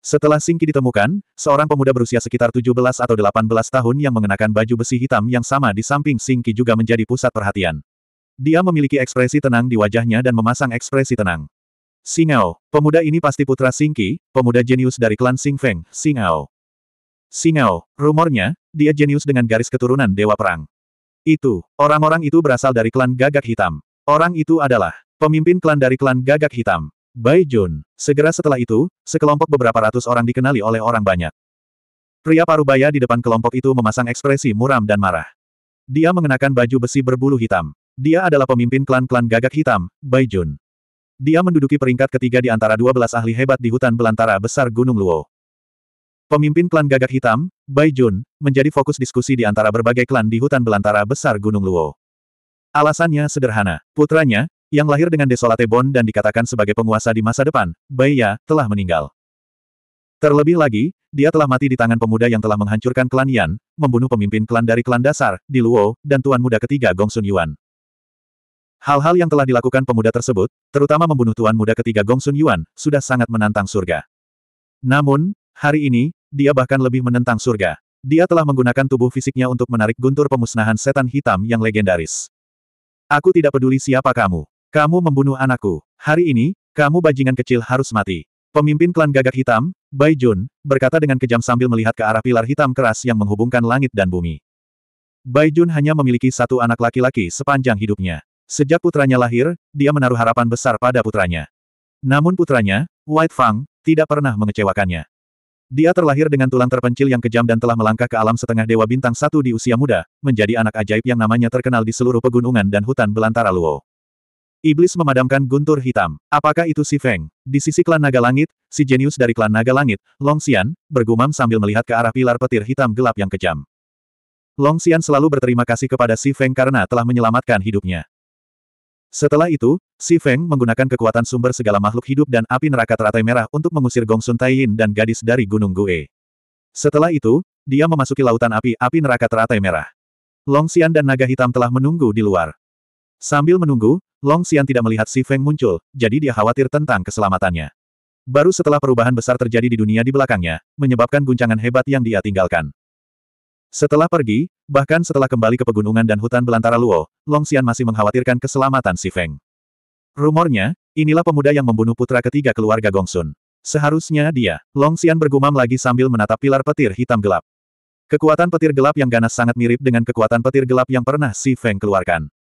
Setelah Singki ditemukan, seorang pemuda berusia sekitar 17 atau 18 tahun yang mengenakan baju besi hitam yang sama di samping Singki juga menjadi pusat perhatian. Dia memiliki ekspresi tenang di wajahnya dan memasang ekspresi tenang. Singao, pemuda ini pasti putra Singki, pemuda jenius dari klan Singfeng, Singao. Singao, rumornya, dia jenius dengan garis keturunan Dewa Perang. Itu, orang-orang itu berasal dari klan Gagak Hitam. Orang itu adalah pemimpin klan dari klan Gagak Hitam. Bai Jun. Segera setelah itu, sekelompok beberapa ratus orang dikenali oleh orang banyak. Pria parubaya di depan kelompok itu memasang ekspresi muram dan marah. Dia mengenakan baju besi berbulu hitam. Dia adalah pemimpin klan-klan gagak hitam, Bai Jun. Dia menduduki peringkat ketiga di antara dua belas ahli hebat di hutan belantara besar Gunung Luo. Pemimpin klan gagak hitam, Bai Jun, menjadi fokus diskusi di antara berbagai klan di hutan belantara besar Gunung Luo. Alasannya sederhana. Putranya, yang lahir dengan Desolate Bond dan dikatakan sebagai penguasa di masa depan, Bai Ya, telah meninggal. Terlebih lagi, dia telah mati di tangan pemuda yang telah menghancurkan klan Yan, membunuh pemimpin klan dari klan dasar, di Luo, dan tuan muda ketiga Gong Sun Yuan. Hal-hal yang telah dilakukan pemuda tersebut, terutama membunuh tuan muda ketiga Gong Sun Yuan, sudah sangat menantang surga. Namun, hari ini, dia bahkan lebih menentang surga. Dia telah menggunakan tubuh fisiknya untuk menarik guntur pemusnahan setan hitam yang legendaris. Aku tidak peduli siapa kamu. Kamu membunuh anakku. Hari ini, kamu bajingan kecil harus mati. Pemimpin klan gagak hitam, Bai Jun, berkata dengan kejam sambil melihat ke arah pilar hitam keras yang menghubungkan langit dan bumi. Bai Jun hanya memiliki satu anak laki-laki sepanjang hidupnya. Sejak putranya lahir, dia menaruh harapan besar pada putranya. Namun putranya, White Fang, tidak pernah mengecewakannya. Dia terlahir dengan tulang terpencil yang kejam dan telah melangkah ke alam setengah dewa bintang satu di usia muda, menjadi anak ajaib yang namanya terkenal di seluruh pegunungan dan hutan belantara Luo. Iblis memadamkan guntur hitam. Apakah itu si Feng? Di sisi klan naga langit, si jenius dari klan naga langit, Long Xian, bergumam sambil melihat ke arah pilar petir hitam gelap yang kejam. Long Xian selalu berterima kasih kepada Si Feng karena telah menyelamatkan hidupnya. Setelah itu, Si Feng menggunakan kekuatan sumber segala makhluk hidup dan api neraka teratai merah untuk mengusir Gong Sun Tai Yin dan gadis dari Gunung Gue. Setelah itu, dia memasuki lautan api-api neraka teratai merah. Long Xian dan naga hitam telah menunggu di luar. Sambil menunggu, Long Xian tidak melihat Si Feng muncul, jadi dia khawatir tentang keselamatannya. Baru setelah perubahan besar terjadi di dunia di belakangnya, menyebabkan guncangan hebat yang dia tinggalkan. Setelah pergi, bahkan setelah kembali ke pegunungan dan hutan belantara Luo, Long Xian masih mengkhawatirkan keselamatan Si Feng. Rumornya, inilah pemuda yang membunuh putra ketiga keluarga Gongsun. Seharusnya dia, Long Xian bergumam lagi sambil menatap pilar petir hitam gelap. Kekuatan petir gelap yang ganas sangat mirip dengan kekuatan petir gelap yang pernah Si Feng keluarkan.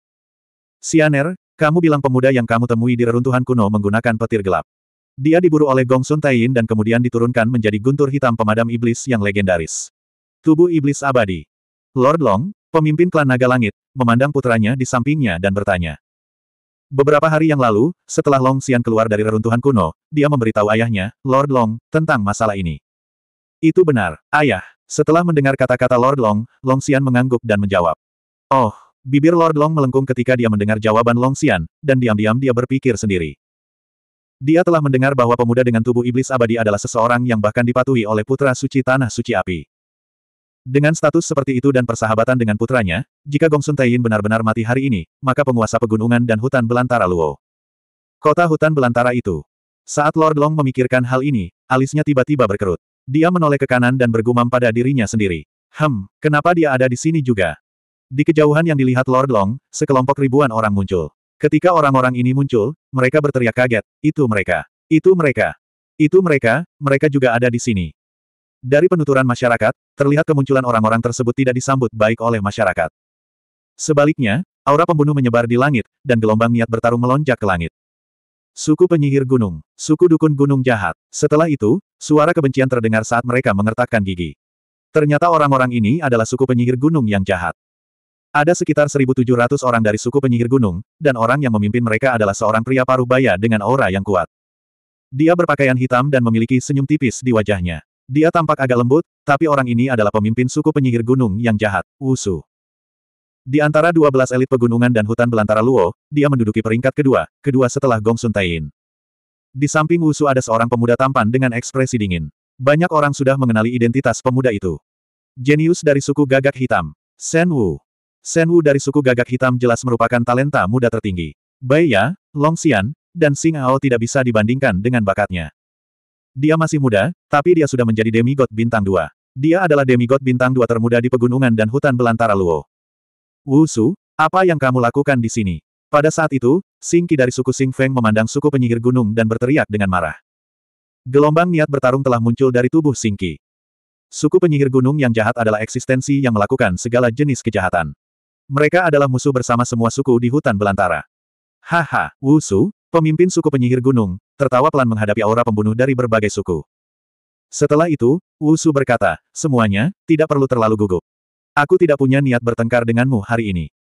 Xianer. Kamu bilang pemuda yang kamu temui di reruntuhan kuno menggunakan petir gelap. Dia diburu oleh Gong Sun Taiyin dan kemudian diturunkan menjadi guntur hitam pemadam iblis yang legendaris. Tubuh iblis abadi. Lord Long, pemimpin klan Naga Langit, memandang putranya di sampingnya dan bertanya. Beberapa hari yang lalu, setelah Long Xian keluar dari reruntuhan kuno, dia memberitahu ayahnya, Lord Long, tentang masalah ini. Itu benar, ayah. Setelah mendengar kata-kata Lord Long, Long Xian mengangguk dan menjawab. Oh, Bibir Lord Long melengkung ketika dia mendengar jawaban Long Xian, dan diam-diam dia berpikir sendiri. Dia telah mendengar bahwa pemuda dengan tubuh iblis abadi adalah seseorang yang bahkan dipatuhi oleh putra suci Tanah Suci Api. Dengan status seperti itu dan persahabatan dengan putranya, jika Gongsun Taiyin benar-benar mati hari ini, maka penguasa pegunungan dan hutan belantara Luo. Kota hutan belantara itu. Saat Lord Long memikirkan hal ini, alisnya tiba-tiba berkerut. Dia menoleh ke kanan dan bergumam pada dirinya sendiri. Hem, kenapa dia ada di sini juga? Di kejauhan yang dilihat Lord Long, sekelompok ribuan orang muncul. Ketika orang-orang ini muncul, mereka berteriak kaget, itu mereka, itu mereka, itu mereka, mereka juga ada di sini. Dari penuturan masyarakat, terlihat kemunculan orang-orang tersebut tidak disambut baik oleh masyarakat. Sebaliknya, aura pembunuh menyebar di langit, dan gelombang niat bertarung melonjak ke langit. Suku penyihir gunung, suku dukun gunung jahat. Setelah itu, suara kebencian terdengar saat mereka mengertakkan gigi. Ternyata orang-orang ini adalah suku penyihir gunung yang jahat. Ada sekitar 1.700 orang dari suku penyihir gunung, dan orang yang memimpin mereka adalah seorang pria paruh baya dengan aura yang kuat. Dia berpakaian hitam dan memiliki senyum tipis di wajahnya. Dia tampak agak lembut, tapi orang ini adalah pemimpin suku penyihir gunung yang jahat, Wusu. Di antara 12 elit pegunungan dan hutan belantara Luo, dia menduduki peringkat kedua, kedua setelah Gong Sun Tain. Di samping Wusu ada seorang pemuda tampan dengan ekspresi dingin. Banyak orang sudah mengenali identitas pemuda itu. Jenius dari suku gagak hitam. Shen Wu. Shen Wu dari suku gagak hitam jelas merupakan talenta muda tertinggi. Bai Ya, Long Xian, dan Sing Hao tidak bisa dibandingkan dengan bakatnya. Dia masih muda, tapi dia sudah menjadi demigod bintang dua. Dia adalah demigod bintang dua termuda di pegunungan dan hutan belantara Luo. Wu Su, apa yang kamu lakukan di sini? Pada saat itu, Xing Qi dari suku Sing Feng memandang suku penyihir gunung dan berteriak dengan marah. Gelombang niat bertarung telah muncul dari tubuh Xing Qi. Suku penyihir gunung yang jahat adalah eksistensi yang melakukan segala jenis kejahatan. Mereka adalah musuh bersama semua suku di hutan belantara. Haha, Wusu, pemimpin suku penyihir gunung, tertawa pelan menghadapi aura pembunuh dari berbagai suku. Setelah itu, Wusu berkata, semuanya, tidak perlu terlalu gugup. Aku tidak punya niat bertengkar denganmu hari ini.